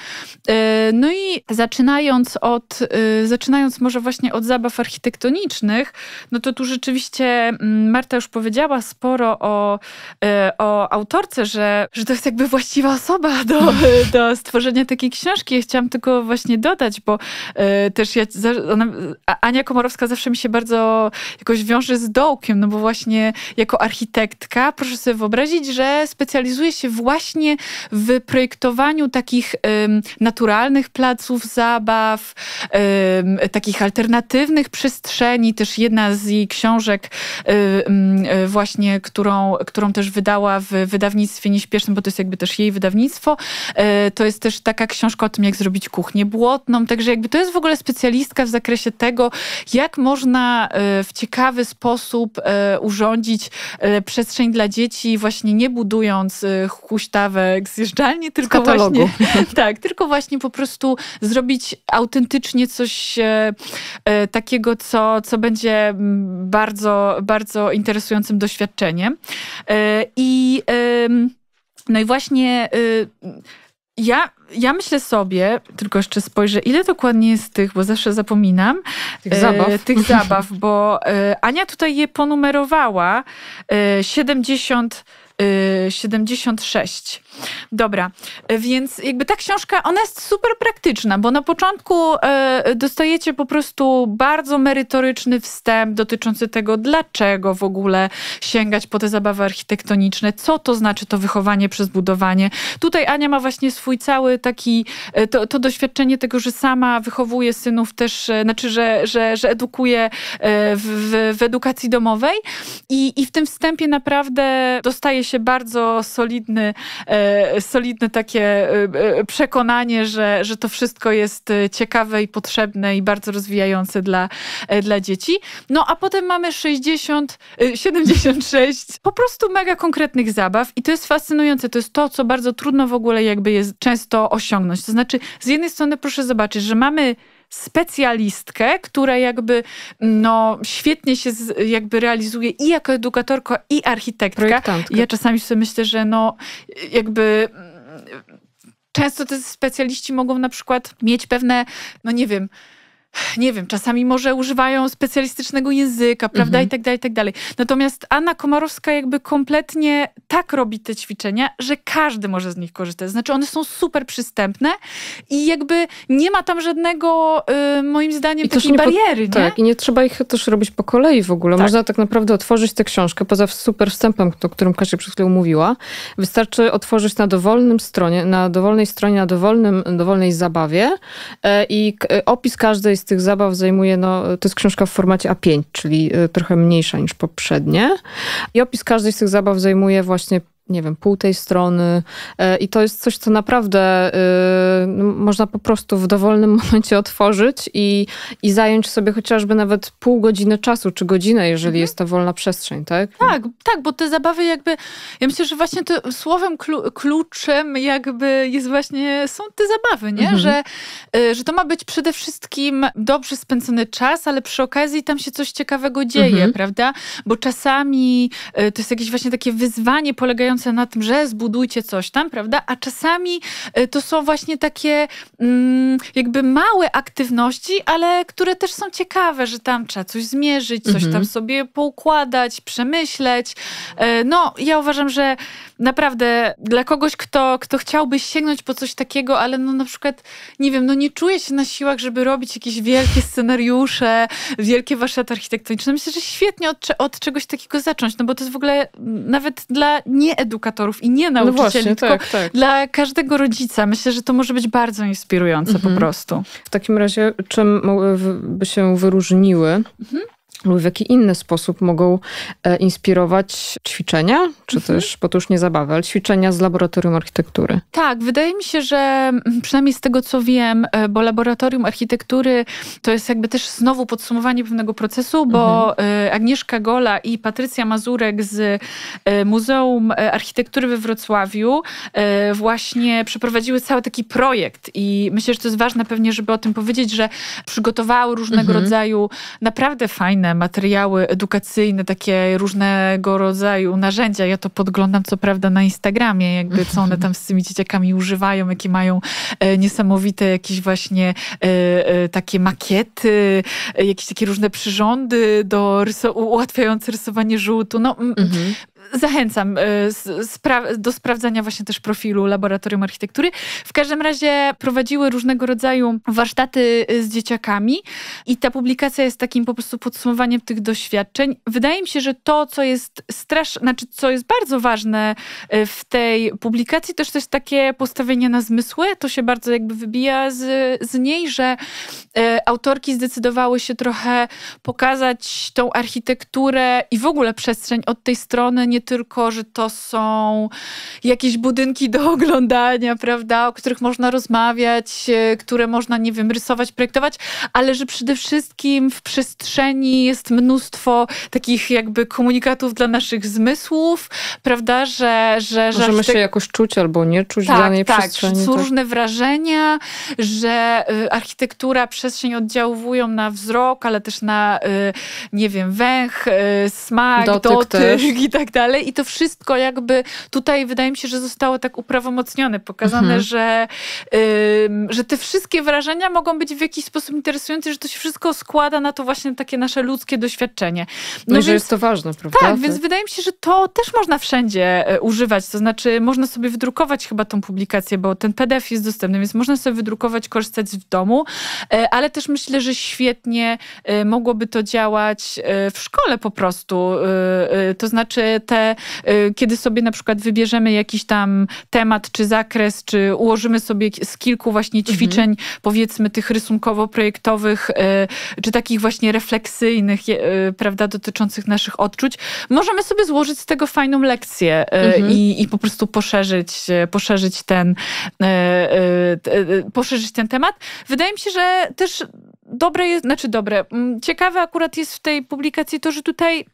E, no i zaczynając od, e, zaczynając może właśnie od zabaw architektonicznych, no to tu rzeczywiście mm, Marta już powiedziała sporo o, e, o autorce, że, że to jest jakby właściwa osoba do, do stworzenia takiej książki. Ja chciałam tylko właśnie dodać, opowiadać, bo y, też ja, ona, Ania Komorowska zawsze mi się bardzo jakoś wiąże z dołkiem, no bo właśnie jako architektka proszę sobie wyobrazić, że specjalizuje się właśnie w projektowaniu takich y, naturalnych placów zabaw, y, takich alternatywnych przestrzeni. Też jedna z jej książek e, e, właśnie, którą, którą też wydała w wydawnictwie Nieśpiesznym, bo to jest jakby też jej wydawnictwo, to jest też taka książka o tym, jak zrobić kuchnię błotną, także jakby to jest w ogóle specjalistka w zakresie tego, jak można e, w ciekawy sposób e, urządzić e, przestrzeń dla dzieci, właśnie nie budując huśtawek zjeżdżalni, tylko właśnie, tak, tylko właśnie po prostu zrobić autentycznie coś takiego, co, co będzie bardzo, bardzo interesującym doświadczeniem. I no i właśnie y, ja, ja myślę sobie, tylko jeszcze spojrzę, ile dokładnie jest tych, bo zawsze zapominam. Tych zabaw. E, tych zabaw, bo e, Ania tutaj je ponumerowała. E, 70, 76. E, Dobra, więc jakby ta książka, ona jest super praktyczna, bo na początku e, dostajecie po prostu bardzo merytoryczny wstęp dotyczący tego, dlaczego w ogóle sięgać po te zabawy architektoniczne, co to znaczy to wychowanie przez budowanie. Tutaj Ania ma właśnie swój cały taki, e, to, to doświadczenie tego, że sama wychowuje synów też, e, znaczy, że, że, że edukuje w, w, w edukacji domowej i, i w tym wstępie naprawdę dostaje się bardzo solidny e, E, solidne takie e, e, przekonanie, że, że to wszystko jest ciekawe i potrzebne i bardzo rozwijające dla, dla dzieci. No a potem mamy 60, 76 po prostu mega konkretnych zabaw i to jest fascynujące. To jest to, co bardzo trudno w ogóle jakby jest często osiągnąć. To znaczy z jednej strony proszę zobaczyć, że mamy specjalistkę, która jakby no, świetnie się z, jakby realizuje i jako edukatorka, i architektka. Ja czasami sobie myślę, że no jakby często te specjaliści mogą na przykład mieć pewne, no nie wiem, nie wiem, czasami może używają specjalistycznego języka, prawda, mhm. i tak dalej, i tak dalej. Natomiast Anna Komarowska jakby kompletnie tak robi te ćwiczenia, że każdy może z nich korzystać. Znaczy one są super przystępne i jakby nie ma tam żadnego, y, moim zdaniem, I takiej nie bariery, nie? Tak, i nie trzeba ich też robić po kolei w ogóle. Tak. Można tak naprawdę otworzyć tę książkę, poza super wstępem, o którym Kasia przed chwilą mówiła. Wystarczy otworzyć na dowolnym stronie, na dowolnej stronie, na dowolnym, dowolnej zabawie y, i e, opis każdej z tych zabaw zajmuje, no, to jest książka w formacie A5, czyli y, trochę mniejsza niż poprzednie. I opis każdej z tych zabaw zajmuje właśnie nie wiem, pół tej strony. E, I to jest coś, co naprawdę e, no, można po prostu w dowolnym momencie otworzyć i, i zająć sobie chociażby nawet pół godziny czasu, czy godzinę, jeżeli mhm. jest to wolna przestrzeń, tak? Tak, tak, bo te zabawy jakby, ja myślę, że właśnie to słowem klu, kluczem jakby jest właśnie, są te zabawy, nie? Mhm. Że, y, że to ma być przede wszystkim dobrze spędzony czas, ale przy okazji tam się coś ciekawego dzieje, mhm. prawda? Bo czasami y, to jest jakieś właśnie takie wyzwanie polegające na tym, że zbudujcie coś tam, prawda? A czasami y, to są właśnie takie mm, jakby małe aktywności, ale które też są ciekawe, że tam trzeba coś zmierzyć, coś mhm. tam sobie poukładać, przemyśleć. Y, no, ja uważam, że naprawdę dla kogoś, kto, kto chciałby sięgnąć po coś takiego, ale no na przykład, nie wiem, no nie czuję się na siłach, żeby robić jakieś wielkie scenariusze, wielkie warsztaty architektoniczne. Myślę, że świetnie od, od czegoś takiego zacząć, no bo to jest w ogóle mm, nawet dla nieedukowanych edukatorów i nie no nauczycieli, no właśnie, tak, tak. dla każdego rodzica. Myślę, że to może być bardzo inspirujące mhm. po prostu. W takim razie czym e, by się wyróżniły? Mhm lub w jaki inny sposób mogą e, inspirować ćwiczenia, czy mhm. też, bo to już nie zabawy, ale ćwiczenia z laboratorium architektury. Tak, wydaje mi się, że przynajmniej z tego co wiem, e, bo laboratorium architektury to jest jakby też znowu podsumowanie pewnego procesu, bo mhm. E, Agnieszka Gola i Patrycja Mazurek z Muzeum Architektury we Wrocławiu właśnie przeprowadziły cały taki projekt i myślę, że to jest ważne pewnie, żeby o tym powiedzieć, że przygotowały różnego mhm. rodzaju naprawdę fajne materiały edukacyjne, takie różnego rodzaju narzędzia. Ja to podglądam co prawda na Instagramie, jakby co one tam z tymi dzieciakami używają, jakie mają e, niesamowite jakieś właśnie e, e, takie makiety, jakieś takie różne przyrządy do rysu ułatwiające rysowanie żółtu. No, mhm. Zachęcam y, do sprawdzania właśnie też profilu Laboratorium Architektury. W każdym razie prowadziły różnego rodzaju warsztaty y, z dzieciakami i ta publikacja jest takim po prostu podsumowaniem tych doświadczeń. Wydaje mi się, że to, co jest straszne, znaczy co jest bardzo ważne y, w tej publikacji, też to jest takie postawienie na zmysły. To się bardzo jakby wybija z, z niej, że autorki zdecydowały się trochę pokazać tą architekturę i w ogóle przestrzeń od tej strony, nie nie tylko, że to są jakieś budynki do oglądania, prawda, o których można rozmawiać, e, które można, nie wiem, rysować, projektować, ale że przede wszystkim w przestrzeni jest mnóstwo takich jakby komunikatów dla naszych zmysłów, prawda, że... że, że Możemy się jakoś czuć albo nie czuć tak, w danej tak, przestrzeni. tak, różne wrażenia, że e, architektura, przestrzeń oddziałują na wzrok, ale też na, e, nie wiem, węch, smak, dotyk, dotyk i tak dalej dalej i to wszystko jakby tutaj wydaje mi się, że zostało tak uprawomocnione, pokazane, mhm. że, że te wszystkie wrażenia mogą być w jakiś sposób interesujące, że to się wszystko składa na to właśnie takie nasze ludzkie doświadczenie. No, no więc, że jest to ważne, prawda? Tak, więc tak. wydaje mi się, że to też można wszędzie e, używać, to znaczy można sobie wydrukować chyba tą publikację, bo ten PDF jest dostępny, więc można sobie wydrukować, korzystać w domu, e, ale też myślę, że świetnie e, mogłoby to działać w szkole po prostu, to znaczy te te, y, kiedy sobie na przykład wybierzemy jakiś tam temat czy zakres, czy ułożymy sobie z kilku właśnie mhm. ćwiczeń, mhm. powiedzmy tych rysunkowo-projektowych, y, czy takich właśnie refleksyjnych, y, prawda, dotyczących naszych odczuć, możemy sobie złożyć z tego fajną lekcję mhm. i, i po prostu poszerzyć, poszerzyć ten, poszerzyć ten temat. Wydaje mi się, że też dobre jest, znaczy dobre, mm, ciekawe akurat jest w tej publikacji to, że tutaj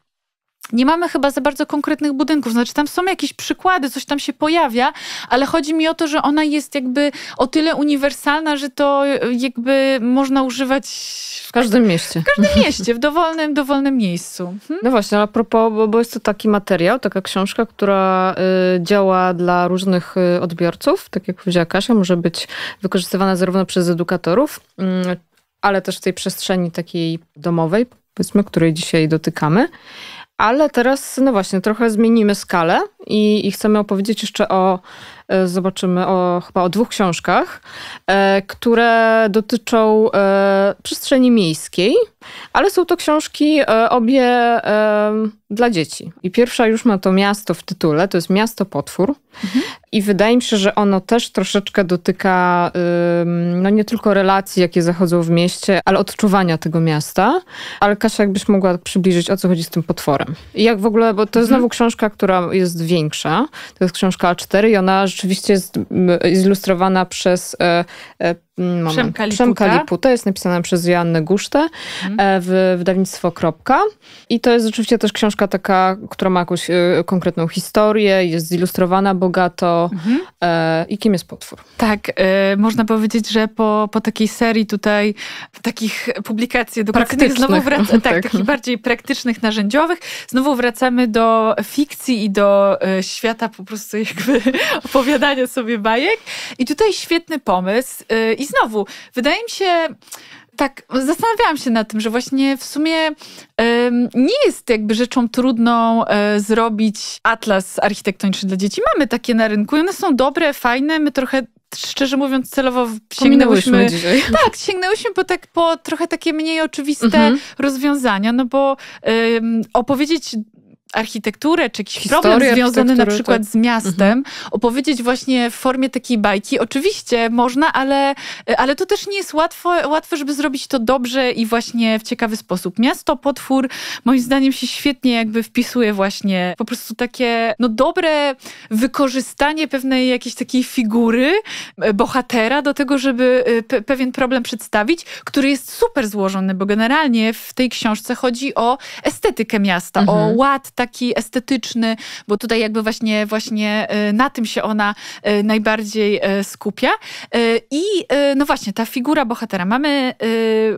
nie mamy chyba za bardzo konkretnych budynków. Znaczy, tam są jakieś przykłady, coś tam się pojawia, ale chodzi mi o to, że ona jest jakby o tyle uniwersalna, że to e, jakby można używać. W każdym mieście. W każdym mieście, w dowolnym, dowolnym miejscu. Hmm? No właśnie, a propos, bo, bo, jest to taki materiał, taka książka, która y, działa dla różnych y, odbiorców, tak jak powiedziała Kasia, może być wykorzystywana zarówno przez edukatorów, y, ale też w tej przestrzeni takiej domowej, powiedzmy, której dzisiaj dotykamy. Ale teraz, no właśnie, trochę zmienimy skalę i, i chcemy opowiedzieć jeszcze o, e, zobaczymy, o, chyba o dwóch książkach, e, które dotyczą e, przestrzeni miejskiej ale są to książki e, obie dla dzieci. I pierwsza już ma to miasto w tytule, to jest Miasto Potwór. Mhm. I wydaje mi się, że ono też troszeczkę dotyka no nie tylko relacji, jakie zachodzą w mieście, ale odczuwania tego miasta. Ale Kasia, jakbyś mogła przybliżyć, o co chodzi z tym potworem. I jak w ogóle, bo to jest mhm. znowu książka, która jest większa. To jest książka A4 i ona rzeczywiście jest zilustrowana przez e, e, moment, Przemka Liputa. Przemka Liputa jest napisana przez Joannę Gusztę mhm. e, w wydawnictwo Kropka. I to jest oczywiście też książka taka, która ma jakąś e, konkretną historię, jest zilustrowana bogato. Mhm. E, I kim jest potwór? Tak, można powiedzieć, że po, po takiej serii tutaj takich publikacji edukacyjnych znowu wraca, tak, tak, takich bardziej praktycznych, narzędziowych, znowu wracamy do fikcji i do świata po prostu jakby opowiadania sobie bajek. I tutaj świetny pomysł i i znowu, wydaje mi się, tak zastanawiałam się nad tym, że właśnie w sumie ym, nie jest jakby rzeczą trudną y, zrobić atlas architektoniczny dla dzieci. Mamy takie na rynku i one są dobre, fajne, my trochę szczerze mówiąc, celowo sięgnęłyśmy. Dzisiaj. Tak, sięgnęłyśmy po, tak, po trochę takie mniej oczywiste mhm. rozwiązania, no bo ym, opowiedzieć architekturę, czy jakiś Historię problem związany na tak. przykład z miastem, mhm. opowiedzieć właśnie w formie takiej bajki. Oczywiście można, ale, ale to też nie jest łatwo, łatwe, żeby zrobić to dobrze i właśnie w ciekawy sposób. Miasto Potwór moim zdaniem się świetnie jakby wpisuje właśnie po prostu takie no dobre wykorzystanie pewnej jakiejś takiej figury, e, bohatera do tego, żeby e, pe pewien problem przedstawić, który jest super złożony, bo generalnie w tej książce chodzi o estetykę miasta, mhm. o ład tak taki estetyczny, bo tutaj jakby właśnie, właśnie y, na tym się ona y, najbardziej y, skupia. I no właśnie, ta figura bohatera. Mamy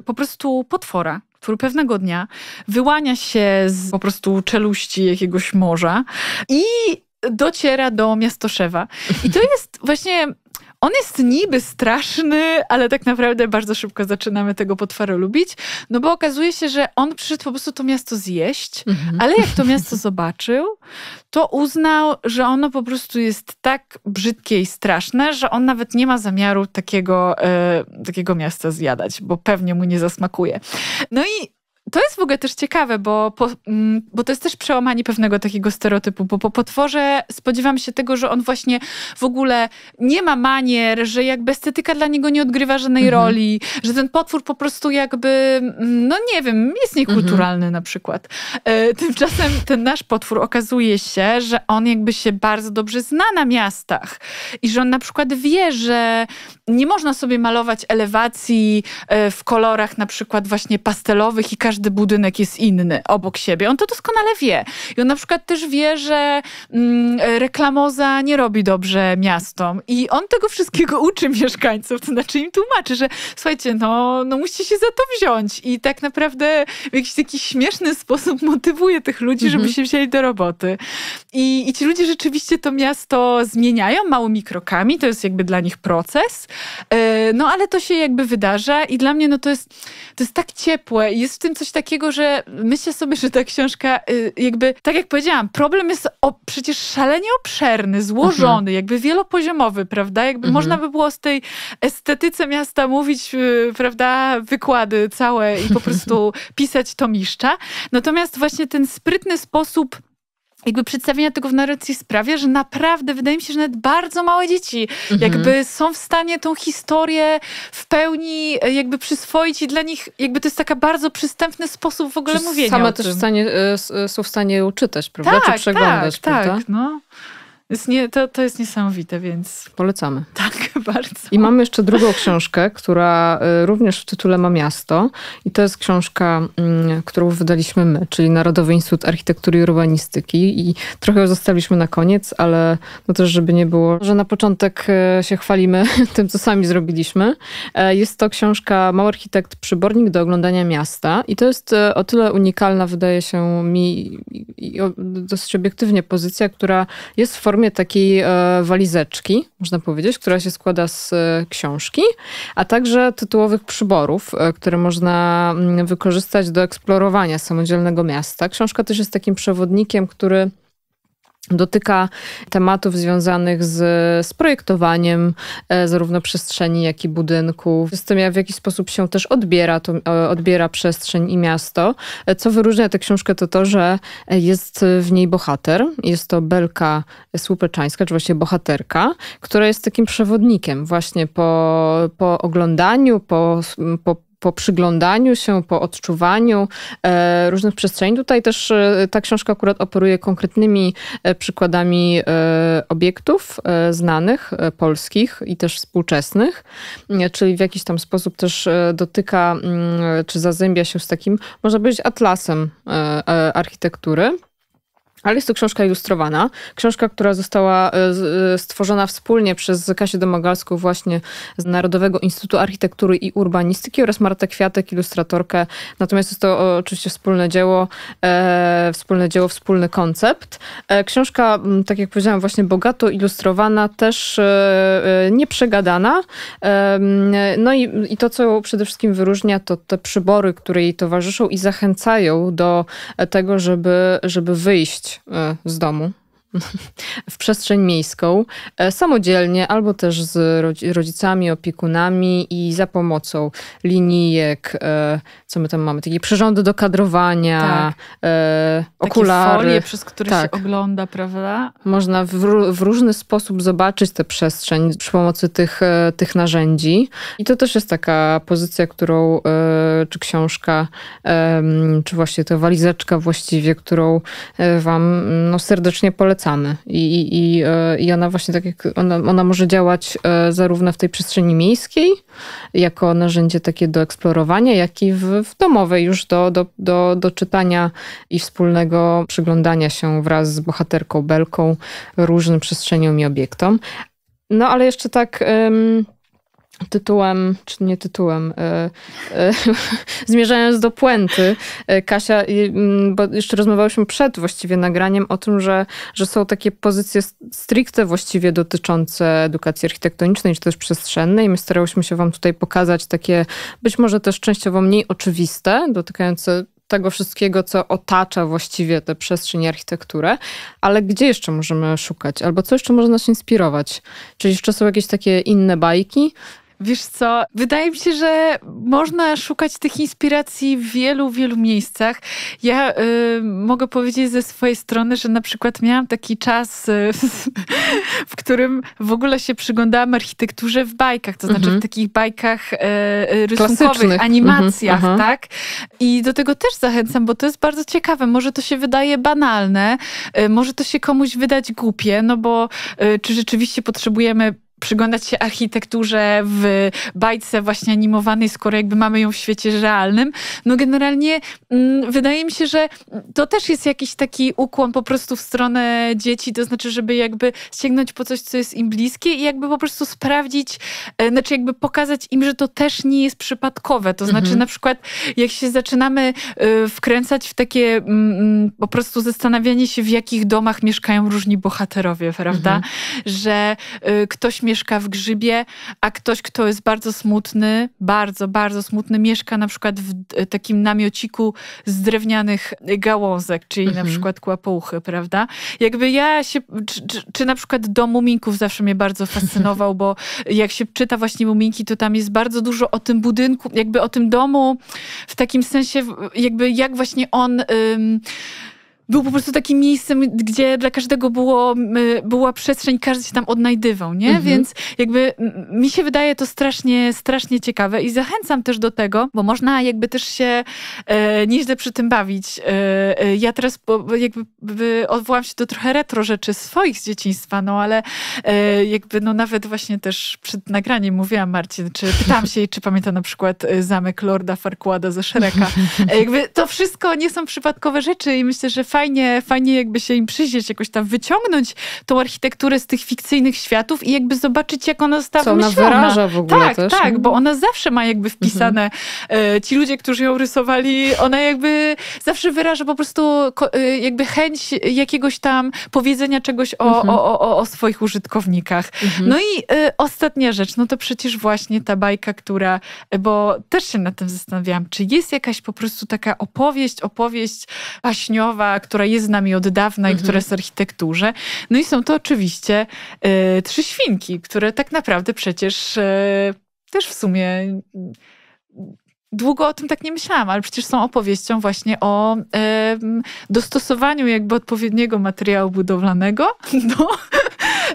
po prostu potwora, który pewnego dnia wyłania się z po prostu czeluści jakiegoś morza i dociera do miastoszewa. I to jest właśnie on jest niby straszny, ale tak naprawdę bardzo szybko zaczynamy tego potwora lubić, no bo okazuje się, że on przyszedł po prostu to miasto zjeść, mhm. ale jak to miasto zobaczył, to uznał, że ono po prostu jest tak brzydkie i straszne, że on nawet nie ma zamiaru takiego, e, takiego miasta zjadać, bo pewnie mu nie zasmakuje. No i to jest w ogóle też ciekawe, bo, po, mm, bo to jest też przełamanie pewnego takiego stereotypu, bo po potworze spodziewam się tego, że on właśnie w ogóle nie ma manier, że jakby estetyka dla niego nie odgrywa żadnej mhm. roli, że ten potwór po prostu jakby, mm, no nie wiem, jest niekulturalny mhm. na przykład. E, tymczasem ten nasz potwór okazuje się, że on jakby się bardzo dobrze zna na miastach i że on na przykład wie, że nie można sobie malować elewacji e, w kolorach na przykład właśnie pastelowych i każdy każdy budynek jest inny obok siebie. On to doskonale wie. I on na przykład też wie, że mm, reklamoza nie robi dobrze miastom. I on tego wszystkiego uczy mieszkańców, to znaczy im tłumaczy, że słuchajcie, no, no musicie się za to wziąć. I tak naprawdę w jakiś taki śmieszny sposób motywuje tych ludzi, mhm. żeby się wzięli do roboty. I, I ci ludzie rzeczywiście to miasto zmieniają małymi krokami, to jest jakby dla nich proces. E, no ale to się jakby wydarza i dla mnie no to jest, to jest tak ciepłe i jest w tym coś coś takiego, że myślę sobie, że ta książka y, jakby, tak jak powiedziałam, problem jest o, przecież szalenie obszerny, złożony, mhm. jakby wielopoziomowy, prawda? Jakby mhm. można by było z tej estetyce miasta mówić, y, prawda, wykłady całe i po prostu pisać to mistrza. Natomiast właśnie ten sprytny sposób jakby przedstawienia tego w narracji sprawia, że naprawdę wydaje mi się, że nawet bardzo małe dzieci mhm. jakby są w stanie tą historię w pełni e, jakby przyswoić i dla nich jakby to jest taka bardzo przystępny sposób w ogóle Czy mówienia Same też w stanie, e, e, są w stanie uczytać, prawda? Tak, Czy przeglądać, tak, prawda? Tak, no. Jest nie, to, to jest niesamowite, więc. Polecamy. Tak, bardzo. I mamy jeszcze drugą książkę, która y, również w tytule ma miasto. I to jest książka, mm, którą wydaliśmy my, czyli Narodowy Instytut Architektury i Urbanistyki. I trochę ją zostawiliśmy na koniec, ale no też, żeby nie było, że na początek y, się chwalimy tym, co sami zrobiliśmy. E, jest to książka Mały Architekt Przybornik do oglądania miasta. I to jest e, o tyle unikalna, wydaje się mi, dosyć obiektywnie pozycja, która jest w formie formie takiej e, walizeczki, można powiedzieć, która się składa z e, książki, a także tytułowych przyborów, e, które można mm, wykorzystać do eksplorowania samodzielnego miasta. Książka też jest takim przewodnikiem, który Dotyka tematów związanych z, z projektowaniem e, zarówno przestrzeni, jak i budynków, z tym, w jaki sposób się też odbiera, to, e, odbiera przestrzeń i miasto. E, co wyróżnia tę książkę, to to, że e, jest w niej bohater. Jest to Belka Słupeczańska, czy właśnie bohaterka, która jest takim przewodnikiem właśnie po, po oglądaniu, po, po po przyglądaniu się, po odczuwaniu e, różnych przestrzeni. Tutaj też e, ta książka akurat operuje konkretnymi e, przykładami obiektów znanych, polskich i też współczesnych, czyli w jakiś tam sposób też dotyka mm, czy zazębia się z takim, można powiedzieć, atlasem architektury. Ale jest to książka ilustrowana, książka, która została e, e, stworzona wspólnie przez Kasię Domagalską właśnie z Narodowego Instytutu Architektury i Urbanistyki oraz Martę Kwiatek, ilustratorkę. Natomiast jest to e, oczywiście wspólne dzieło, e, wspólne dzieło, wspólny koncept. E, książka, tak jak powiedziałam, właśnie bogato ilustrowana, też e, nieprzegadana. no i, i to, co ją przede wszystkim wyróżnia, to te przybory, które jej towarzyszą i zachęcają do tego, żeby, żeby wyjść E, z domu? w przestrzeń miejską e, samodzielnie albo też z rodzicami, opiekunami i za pomocą linijek, e, co my tam mamy, takie przyrządy do kadrowania, tak. E, okulary. Takie folie, przez które tak. się ogląda, prawda? Można w, w, różny sposób zobaczyć tę przestrzeń przy pomocy tych, tych narzędzi. I to też jest taka pozycja, którą, czy książka, czy właśnie ta walizeczka właściwie, którą wam no, serdecznie polecam i, i, e, i ona właśnie tak jak ona, ona może działać e, zarówno w tej przestrzeni miejskiej, jako narzędzie takie do eksplorowania, jak i w, w domowej już do, do, do, do czytania i wspólnego przyglądania się wraz z bohaterką Belką różnym przestrzeniom i obiektom. No ale jeszcze tak tytułem, czy nie tytułem, e, e, zmierzając do puenty, e, Kasia, mm, bo jeszcze rozmawiałyśmy przed właściwie nagraniem o tym, że, że są takie pozycje stricte właściwie dotyczące edukacji architektonicznej, czy też przestrzennej. My starałyśmy się Wam tutaj pokazać takie, być może też częściowo mniej oczywiste, dotykające tego wszystkiego, co otacza właściwie tę przestrzeń i architekturę, ale gdzie jeszcze możemy szukać, albo co jeszcze może nas inspirować? Czy jeszcze są jakieś takie inne bajki, Wiesz co, wydaje mi się, że można szukać tych inspiracji w wielu, wielu miejscach. Ja y, mogę powiedzieć ze swojej strony, że na przykład miałam taki czas, y, w którym w ogóle się przyglądałam architekturze w bajkach, to znaczy mhm. w takich bajkach y, y rysunkowych, mhm, animacjach, mhm. tak? I do tego też zachęcam, bo to jest bardzo ciekawe. Może to się wydaje banalne, y, może to się komuś wydać głupie, no bo y, czy rzeczywiście potrzebujemy przyglądać się architekturze w bajce właśnie animowanej, skoro jakby mamy ją w świecie realnym. No generalnie mm, wydaje mi się, że to też jest jakiś taki ukłon po prostu w stronę dzieci, to znaczy, żeby jakby sięgnąć po coś, co jest im bliskie i jakby po prostu sprawdzić, e, znaczy jakby pokazać im, że to też nie jest przypadkowe. To znaczy mhm. na przykład jak się zaczynamy e, wkręcać w takie mm, mm, po prostu zastanawianie się, w jakich domach mieszkają różni bohaterowie, prawda? Mhm. Że e, ktoś mieszka w grzybie, a ktoś, kto jest bardzo smutny, bardzo, bardzo smutny, mieszka na przykład w e, takim namiociku z drewnianych gałązek, czyli mhm. na przykład kłapouchy, prawda? Jakby ja się, czy, czy, czy na przykład dom muminków zawsze mnie bardzo fascynował, bo jak się czyta właśnie muminki, to tam jest bardzo dużo o tym budynku, jakby o tym domu w takim sensie, jakby jak właśnie on... Ym, był po prostu takim miejscem, gdzie dla każdego było, była przestrzeń, każdy się tam odnajdywał, nie? Mhm. Więc jakby mi się wydaje to strasznie, strasznie ciekawe i zachęcam też do tego, bo można jakby też się e, nieźle przy tym bawić. E, e ja teraz jakby odwołam się do trochę retro rzeczy swoich z dzieciństwa, no ale e, jakby no nawet właśnie też przed nagraniem mówiłam Marcin, czy pytam się czy pamięta na przykład e, zamek Lorda Farquada ze Szereka. E, jakby to wszystko nie są przypadkowe rzeczy i myślę, że fajnie fajnie, fajnie jakby się im przyjrzeć, jakoś tam wyciągnąć tą architekturę z tych fikcyjnych światów i jakby zobaczyć, jak ona została Co wyraża w ogóle Tak, też. tak, no. bo ona zawsze ma jakby wpisane, mhm. E, ci ludzie, którzy ją rysowali, ona jakby zawsze wyraża po prostu e, jakby chęć jakiegoś tam powiedzenia czegoś o, mhm. o, o, o swoich użytkownikach. Mhm. No i e, ostatnia rzecz, no to przecież właśnie ta bajka, która, bo też się nad tym zastanawiałam, czy jest jakaś po prostu taka opowieść, opowieść paśniowa, która jest z nami od dawna mhm. i która jest w architekturze. No i są to oczywiście e, trzy świnki, które tak naprawdę przecież e, też w sumie długo o tym tak nie myślałam, ale przecież są opowieścią właśnie o e, dostosowaniu jakby odpowiedniego materiału budowlanego do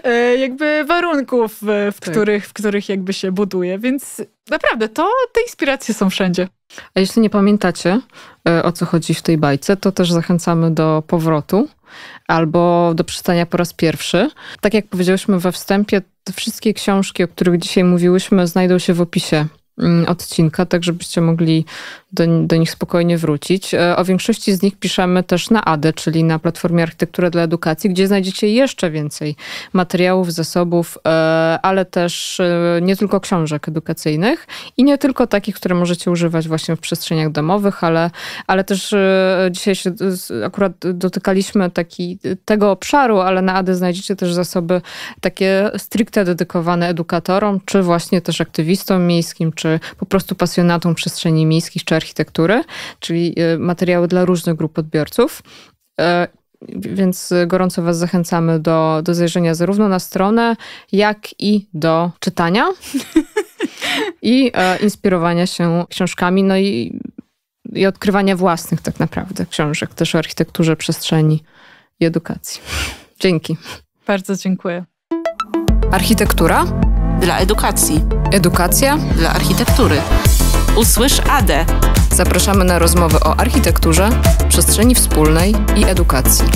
E, jakby warunków, w, tak. których, w których jakby się buduje. Więc naprawdę, to te inspiracje są wszędzie. A jeśli nie pamiętacie, e, o co chodzi w tej bajce, to też zachęcamy do powrotu albo do przeczytania po raz pierwszy. Tak jak powiedzieliśmy we wstępie, wszystkie książki, o których dzisiaj mówiłyśmy, znajdą się w opisie mm, odcinka, tak żebyście mogli do, do nich spokojnie wrócić. E, o większości z nich piszemy też na ADE, czyli na Platformie Architektura dla Edukacji, gdzie znajdziecie jeszcze więcej materiałów, zasobów, e, ale też e, nie tylko książek edukacyjnych i nie tylko takich, które możecie używać właśnie w przestrzeniach domowych, ale, ale też dzisiaj się akurat dotykaliśmy taki, tego obszaru, ale na ADE znajdziecie też zasoby takie stricte dedykowane edukatorom, czy właśnie też aktywistom miejskim, czy po prostu pasjonatom przestrzeni miejskich, czy architektury, czyli e, materiały dla różnych grup odbiorców. E, więc gorąco Was zachęcamy do, do zajrzenia zarówno na stronę, jak i do czytania i e, inspirowania się książkami, no i, i odkrywania własnych tak naprawdę książek, też o architekturze przestrzeni i edukacji. Dzięki. Bardzo dziękuję. Architektura dla edukacji. Edukacja dla architektury. Usłysz Adę. Zapraszamy na rozmowy o architekturze, przestrzeni wspólnej i edukacji.